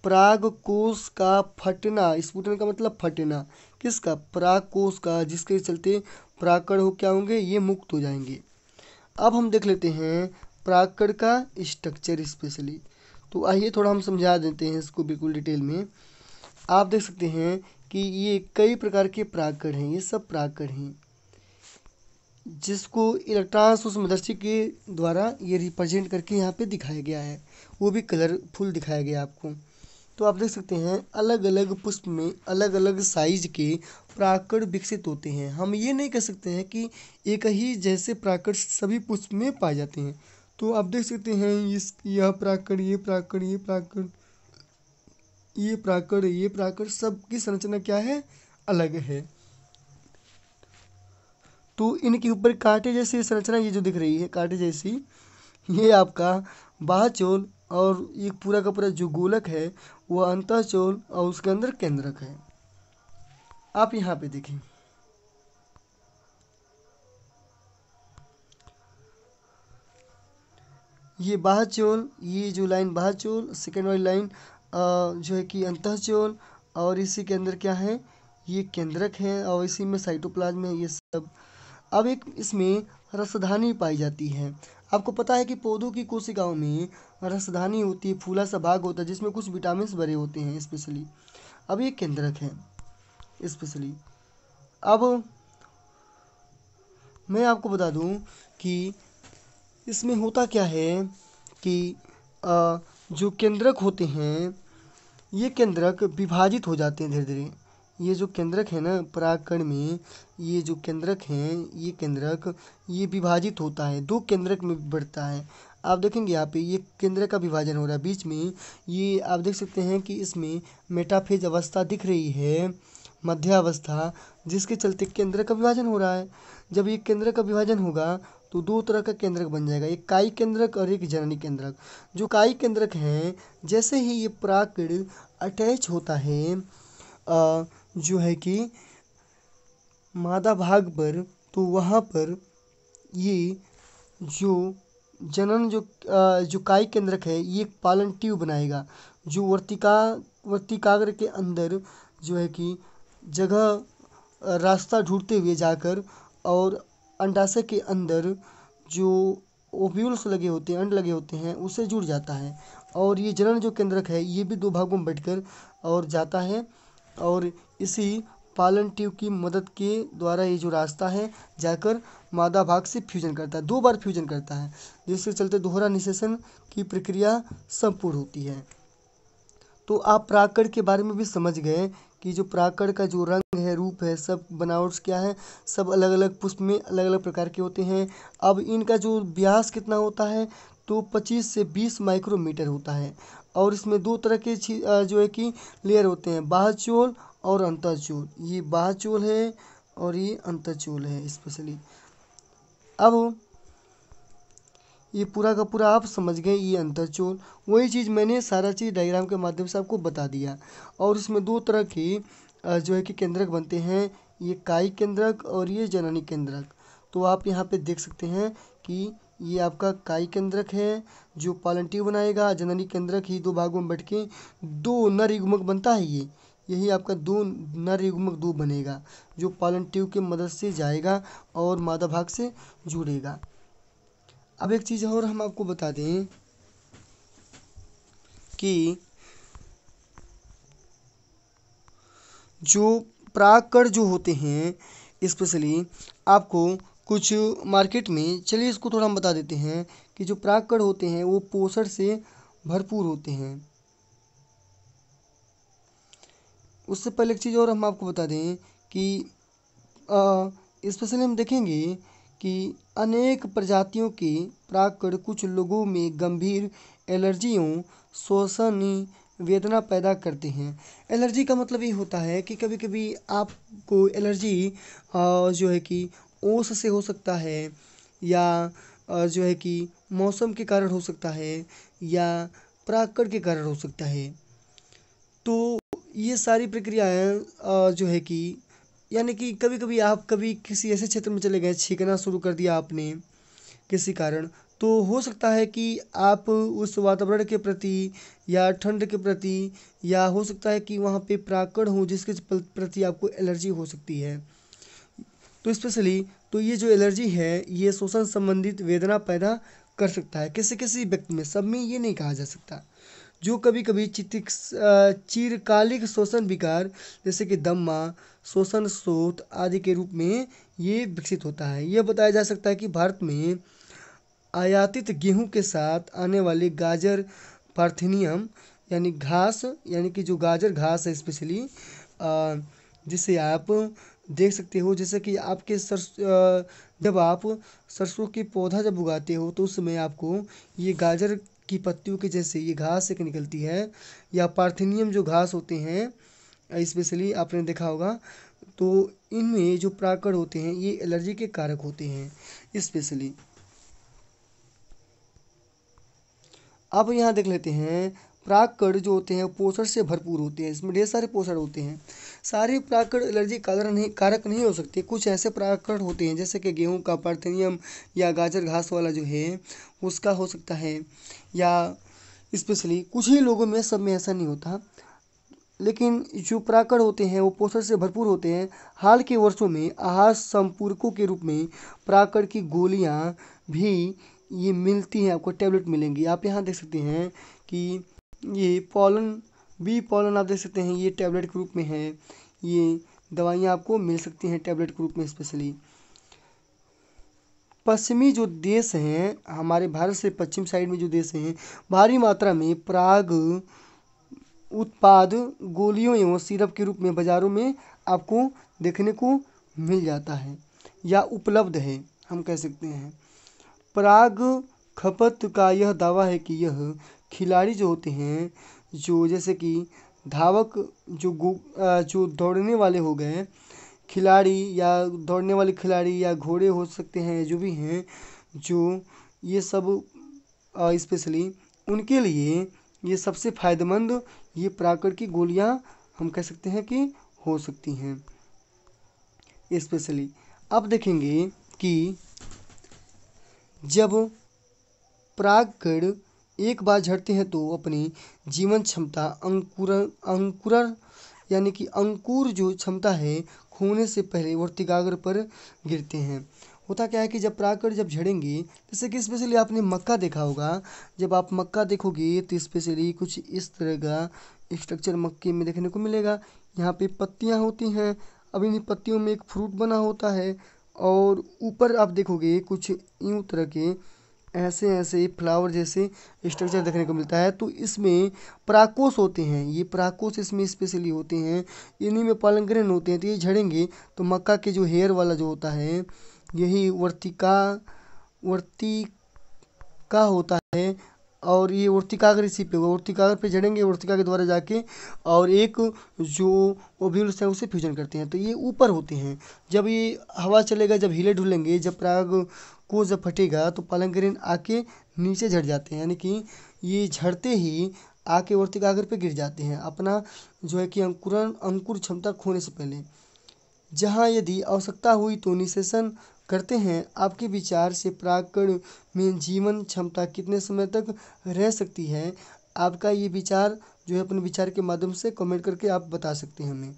कोष का फटना स्फुटन का मतलब फटना किसका कोष का जिसके चलते प्राकण हो क्या होंगे ये मुक्त हो जाएंगे अब हम देख लेते हैं प्राकण का स्ट्रक्चर स्पेशली तो आइए थोड़ा हम समझा देते हैं इसको बिल्कुल डिटेल में आप देख सकते हैं कि ये कई प्रकार के प्राकण हैं ये सब प्राकण हैं जिसको इलेक्ट्रॉन उस मदरसे के द्वारा ये रिप्रेजेंट करके यहाँ पे दिखाया गया है वो भी कलरफुल दिखाया गया आपको तो आप देख सकते हैं अलग अलग पुष्प में अलग अलग साइज के प्राकृत विकसित होते हैं हम ये नहीं कह सकते हैं कि एक ही जैसे प्राकृत सभी पुष्प में पाए जाते हैं तो आप देख सकते हैं इस यह प्राकृत ये प्राकृत ये प्राकृत ये प्राकृत ये सब सबकी संरचना क्या है अलग है तो इनके ऊपर कांटे जैसी संरचना ये जो दिख रही है कांटे जैसी ये आपका बाहचोल और ये पूरा का पूरा जो गोलक है वह चोल और उसके अंदर केंद्रक है आप यहाँ पे देखें ये बाहचोल ये जो लाइन बाहचोल सेकेंड वाली लाइन जो है कि चोल और इसी के अंदर क्या है ये केंद्रक है और इसी में साइटोप्लाज्म है ये सब अब एक इसमें रसधानी पाई जाती है आपको पता है कि पौधों की कोशिकाओं में रसधानी होती है फूला सा भाग होता है जिसमें कुछ विटामिन भरे होते हैं स्पेशली अब ये केंद्रक है स्पेशली अब मैं आपको बता दूं कि इसमें होता क्या है कि जो केंद्रक होते हैं ये केंद्रक विभाजित हो जाते हैं धीरे धीरे ये जो केंद्रक है ना परागकण में ये जो केंद्रक है ये केंद्रक ये विभाजित होता है दो केंद्रक में बढ़ता है आप देखेंगे यहाँ पे ये केंद्र का विभाजन हो रहा है बीच में ये आप देख सकते हैं कि इसमें मेटाफेज अवस्था दिख रही है मध्यावस्था जिसके चलते केंद्र का विभाजन हो रहा है जब ये केंद्र का विभाजन होगा तो दो तरह का केंद्रक बन जाएगा एक काई केंद्रक और एक जननी केंद्रक जो काई केंद्रक हैं जैसे ही ये प्राकृत अटैच होता है आ, जो है कि मादा भाग पर तो वहाँ पर ये जो जनन जो जो काय केंद्रक है ये एक पालन ट्यूब बनाएगा जो वर्तिका वर्तिकाग्र के अंदर जो है कि जगह रास्ता ढूंढते हुए जाकर और अंडाशय के अंदर जो ओव्यूल्स लगे होते हैं अंड लगे होते हैं उससे जुड़ जाता है और ये जनन जो केंद्रक है ये भी दो भागों में बैठकर और जाता है और इसी पालन ट्यूब की मदद के द्वारा ये जो रास्ता है जाकर मादा भाग से फ्यूजन करता है दो बार फ्यूजन करता है जिसके चलते दोहरा निषेचन की प्रक्रिया संपूर्ण होती है तो आप प्राकड़ के बारे में भी समझ गए कि जो प्राकड़ का जो रंग है रूप है सब बनावट क्या है सब अलग अलग पुष्प में अलग अलग प्रकार के होते हैं अब इनका जो व्यास कितना होता है तो 25 से 20 माइक्रोमीटर होता है और इसमें दो तरह के जो है कि लेयर होते हैं बाह चोल और अंतर चोल ये बाह चोल है और ये अंतर चोल है स्पेशली अब ये पूरा का पूरा आप समझ गए ये अंतर चोल वही चीज़ मैंने सारा चीज़ डायग्राम के माध्यम से आपको बता दिया और इसमें दो तरह की जो है कि केंद्रक बनते हैं ये काई केंद्रक और ये जननी केंद्रक तो आप यहाँ पे देख सकते हैं कि ये आपका काई केंद्रक है जो पालंटी बनाएगा जननी केंद्रक ही दो भागों में बट के दो नर युग्मक बनता है ये यही आपका दो नर युग्मक दो बनेगा जो पालन के मदद से जाएगा और मादा भाग से जुड़ेगा अब एक चीज़ और हम आपको बता दें कि जो प्राकर जो होते हैं स्पेशली आपको कुछ मार्केट में चलिए इसको थोड़ा हम बता देते हैं कि जो परागकण होते हैं वो पोषण से भरपूर होते हैं उससे पहले एक चीज़ और हम आपको बता दें कि स्पेशली हम देखेंगे कि अनेक प्रजातियों के परागकण कुछ लोगों में गंभीर एलर्जियों शोषण वेदना पैदा करते हैं एलर्जी का मतलब ये होता है कि कभी कभी आपको एलर्जी जो है कि ओस से हो सकता है या जो है कि मौसम के कारण हो सकता है या प्राकड़ के कारण हो सकता है तो ये सारी प्रक्रियाएं जो है कि यानी कि कभी कभी आप कभी किसी ऐसे क्षेत्र में चले गए छींकना शुरू कर दिया आपने किसी कारण तो हो सकता है कि आप उस वातावरण के प्रति या ठंड के प्रति या हो सकता है कि वहाँ पे प्राकड़ हो जिसके प्रति आपको एलर्जी हो सकती है तो स्पेशली तो ये जो एलर्जी है ये श्वसन संबंधित वेदना पैदा कर सकता है किसी किसी व्यक्ति में सब में ये नहीं कहा जा सकता जो कभी कभी चिकित्स चिरकालिक शोषण विकार जैसे कि दम्मा शोषण स्रोत आदि के रूप में ये विकसित होता है यह बताया जा सकता है कि भारत में आयातित गेहूं के साथ आने वाले गाजर पार्थिनियम यानी घास यानी कि जो गाजर घास है स्पेशली जिसे आप देख सकते हो जैसे कि आपके सर जब आप सरसों के पौधा जब उगाते हो तो उस समय आपको ये गाजर की पत्तियों के जैसे ये घास एक निकलती है या पार्थिनियम जो घास होते हैं इस्पेशली आपने देखा होगा तो इनमें जो प्राकड़ होते हैं ये एलर्जी के कारक होते हैं स्पेशली आप यहाँ देख लेते हैं प्राकड़ जो होते हैं पोषण से भरपूर होते हैं इसमें ढेर सारे पोषण होते हैं सारी प्राकृत एलर्जी कारण नहीं कारक नहीं हो सकती कुछ ऐसे प्राकृत होते हैं जैसे कि गेहूँ का पार्थेनियम या गाजर घास वाला जो है उसका हो सकता है या स्पेशली कुछ ही लोगों में सब में ऐसा नहीं होता लेकिन जो प्राकृत होते हैं वो पोषण से भरपूर होते हैं हाल के वर्षों में आहार संपूर्कों के रूप में प्राकृत की गोलियाँ भी ये मिलती हैं आपको टैबलेट मिलेंगी आप यहाँ देख सकते हैं कि ये पॉलन बी पॉलन आप देख सकते हैं ये टैबलेट के रूप में है ये दवाइयाँ आपको मिल सकती हैं टैबलेट के रूप में स्पेशली पश्चिमी जो देश हैं हमारे भारत से पश्चिम साइड में जो देश हैं भारी मात्रा में प्राग उत्पाद गोलियों एवं सिरप के रूप में बाज़ारों में आपको देखने को मिल जाता है या उपलब्ध है हम कह सकते हैं प्राग खपत का यह दावा है कि यह खिलाड़ी जो होते हैं जो जैसे कि धावक जो जो दौड़ने वाले हो गए खिलाड़ी या दौड़ने वाले खिलाड़ी या घोड़े हो सकते हैं जो भी हैं जो ये सब स्पेशली उनके लिए ये सबसे फ़ायदेमंद ये प्राकृत की गोलियाँ हम कह सकते हैं कि हो सकती हैं स्पेशली अब देखेंगे कि जब प्राकड़ एक बार झड़ते हैं तो अपनी जीवन क्षमता अंकुर अंकुरण यानी कि अंकुर जो क्षमता है खोने से पहले वर्तिकाग्र पर गिरते हैं होता क्या है कि जब प्राकर जब झड़ेंगे जैसे कि स्पेशली आपने मक्का देखा होगा जब आप मक्का देखोगे तो स्पेशली कुछ इस तरह का स्ट्रक्चर मक्के में देखने को मिलेगा यहाँ पे पत्तियाँ होती हैं अब इन पत्तियों में एक फ्रूट बना होता है और ऊपर आप देखोगे कुछ यूँ तरह के ऐसे ऐसे फ्लावर जैसे स्ट्रक्चर देखने को मिलता है तो इसमें प्राकोष होते हैं ये परागकोश इसमें स्पेशली होते हैं इन्हीं में पालन होते हैं तो ये झड़ेंगे तो मक्का के जो हेयर वाला जो होता है यही वर्तिका वर्तिका होता है और ये वर्तिकागर इसी पे होगा वर्तिकागर पे जड़ेंगे वर्तिका के द्वारा जाके और एक जो ओब्यूल्स है उसे फ्यूजन करते हैं तो ये ऊपर होते हैं जब ये हवा चलेगा जब हिले ढुलेंगे जब प्राग को जब फटेगा तो पलांग आके नीचे झड़ जाते हैं यानी कि ये झड़ते ही आके और अग्र पे गिर जाते हैं अपना जो है कि अंकुरण अंकुर क्षमता खोने से पहले जहाँ यदि आवश्यकता हुई तो निशेषण करते हैं आपके विचार से प्राकृण में जीवन क्षमता कितने समय तक रह सकती है आपका ये विचार जो है अपने विचार के माध्यम से कमेंट करके आप बता सकते हैं हमें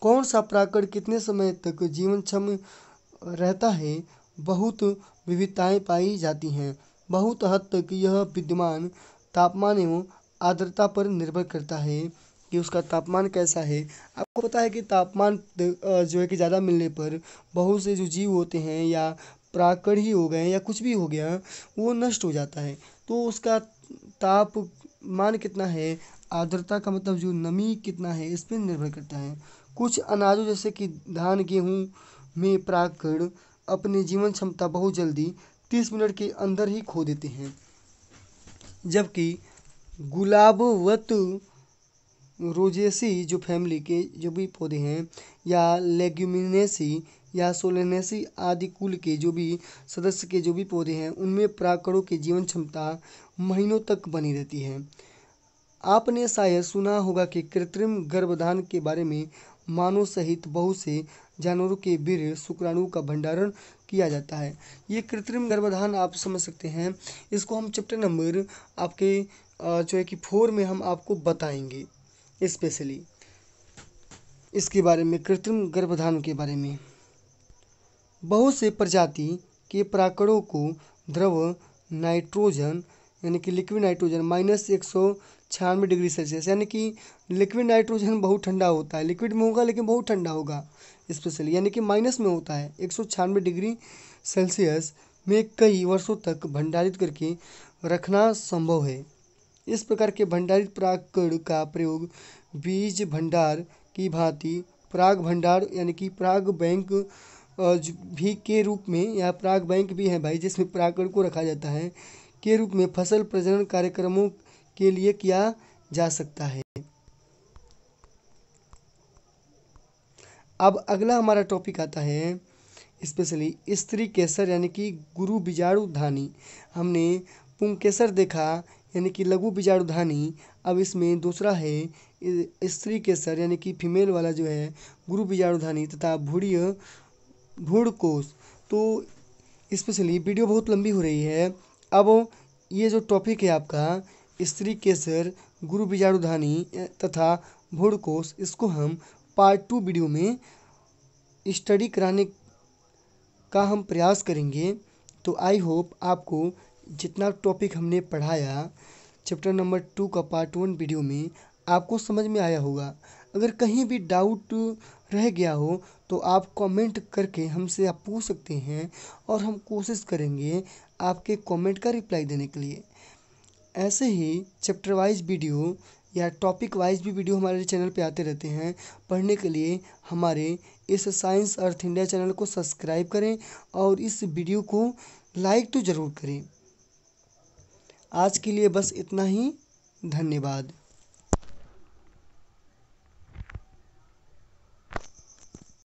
कौन सा परागण कितने समय तक जीवन क्षम रहता है बहुत विविधताएं पाई जाती हैं बहुत हद तक यह विद्यमान तापमान एवं आर्द्रता पर निर्भर करता है कि उसका तापमान कैसा है आपको पता है कि तापमान जो है कि ज़्यादा मिलने पर बहुत से जो जीव होते हैं या प्राकड़ ही हो गए या कुछ भी हो गया वो नष्ट हो जाता है तो उसका तापमान कितना है आर्द्रता का मतलब जो नमी कितना है इस पर निर्भर करता है कुछ अनाजों जैसे कि धान गेहूँ में प्राकड़ अपनी जीवन क्षमता बहुत जल्दी तीस मिनट के अंदर ही खो देते हैं जबकि गुलाबवत रोजेसी जो फैमिली के जो भी पौधे हैं या लेग्यूमिनेसी या सोलेनेसी आदि कुल के जो भी सदस्य के जो भी पौधे हैं उनमें प्राकड़ों की जीवन क्षमता महीनों तक बनी रहती है आपने शायद सुना होगा कि कृत्रिम गर्भधान के बारे में मानव सहित बहुत से जानवरों के वीर शुक्राणु का भंडारण किया जाता है ये कृत्रिम गर्भाधान आप समझ सकते हैं इसको हम चैप्टर नंबर आपके जो है कि फोर में हम आपको बताएंगे स्पेशली इसके बारे में कृत्रिम गर्भाधान के बारे में बहुत से प्रजाति के प्राकड़ों को द्रव नाइट्रोजन यानी कि लिक्विड नाइट्रोजन माइनस एक सौ छियानवे डिग्री सेल्सियस यानी कि लिक्विड नाइट्रोजन बहुत ठंडा होता है लिक्विड में होगा लेकिन बहुत ठंडा होगा स्पेशली यानी कि माइनस में होता है एक सौ छियानवे डिग्री सेल्सियस में कई वर्षों तक भंडारित करके रखना संभव है इस प्रकार के भंडारित प्राकण का प्रयोग बीज भंडार की भांति प्राग भंडार यानी कि प्राग बैंक भी के रूप में या प्राग बैंक भी है भाई जिसमें परागकण को रखा जाता है के रूप में फसल प्रजनन कार्यक्रमों के लिए किया जा सकता है अब अगला हमारा टॉपिक आता है स्पेशली स्त्री केसर यानी कि गुरु बीजाणु धानी हमने पुंग केसर देखा यानी कि लघु बीजाणु धानी अब इसमें दूसरा है स्त्री केसर यानी कि फीमेल वाला जो है गुरु बीजाणु धानी तथा भूड़ीय भूड़ कोष तो स्पेशली वीडियो बहुत लंबी हो रही है अब ये जो टॉपिक है आपका स्त्री केसर गुरु बीजाणुधानी तथा भोड़कोस इसको हम पार्ट टू वीडियो में स्टडी कराने का हम प्रयास करेंगे तो आई होप आपको जितना टॉपिक हमने पढ़ाया चैप्टर नंबर टू का पार्ट वन वीडियो में आपको समझ में आया होगा अगर कहीं भी डाउट रह गया हो तो आप कमेंट करके हमसे आप पूछ सकते हैं और हम कोशिश करेंगे आपके कमेंट का रिप्लाई देने के लिए ऐसे ही चैप्टर वाइज़ वीडियो या टॉपिक वाइज़ भी वीडियो हमारे चैनल पे आते रहते हैं पढ़ने के लिए हमारे इस साइंस अर्थ इंडिया चैनल को सब्सक्राइब करें और इस वीडियो को लाइक तो ज़रूर करें आज के लिए बस इतना ही धन्यवाद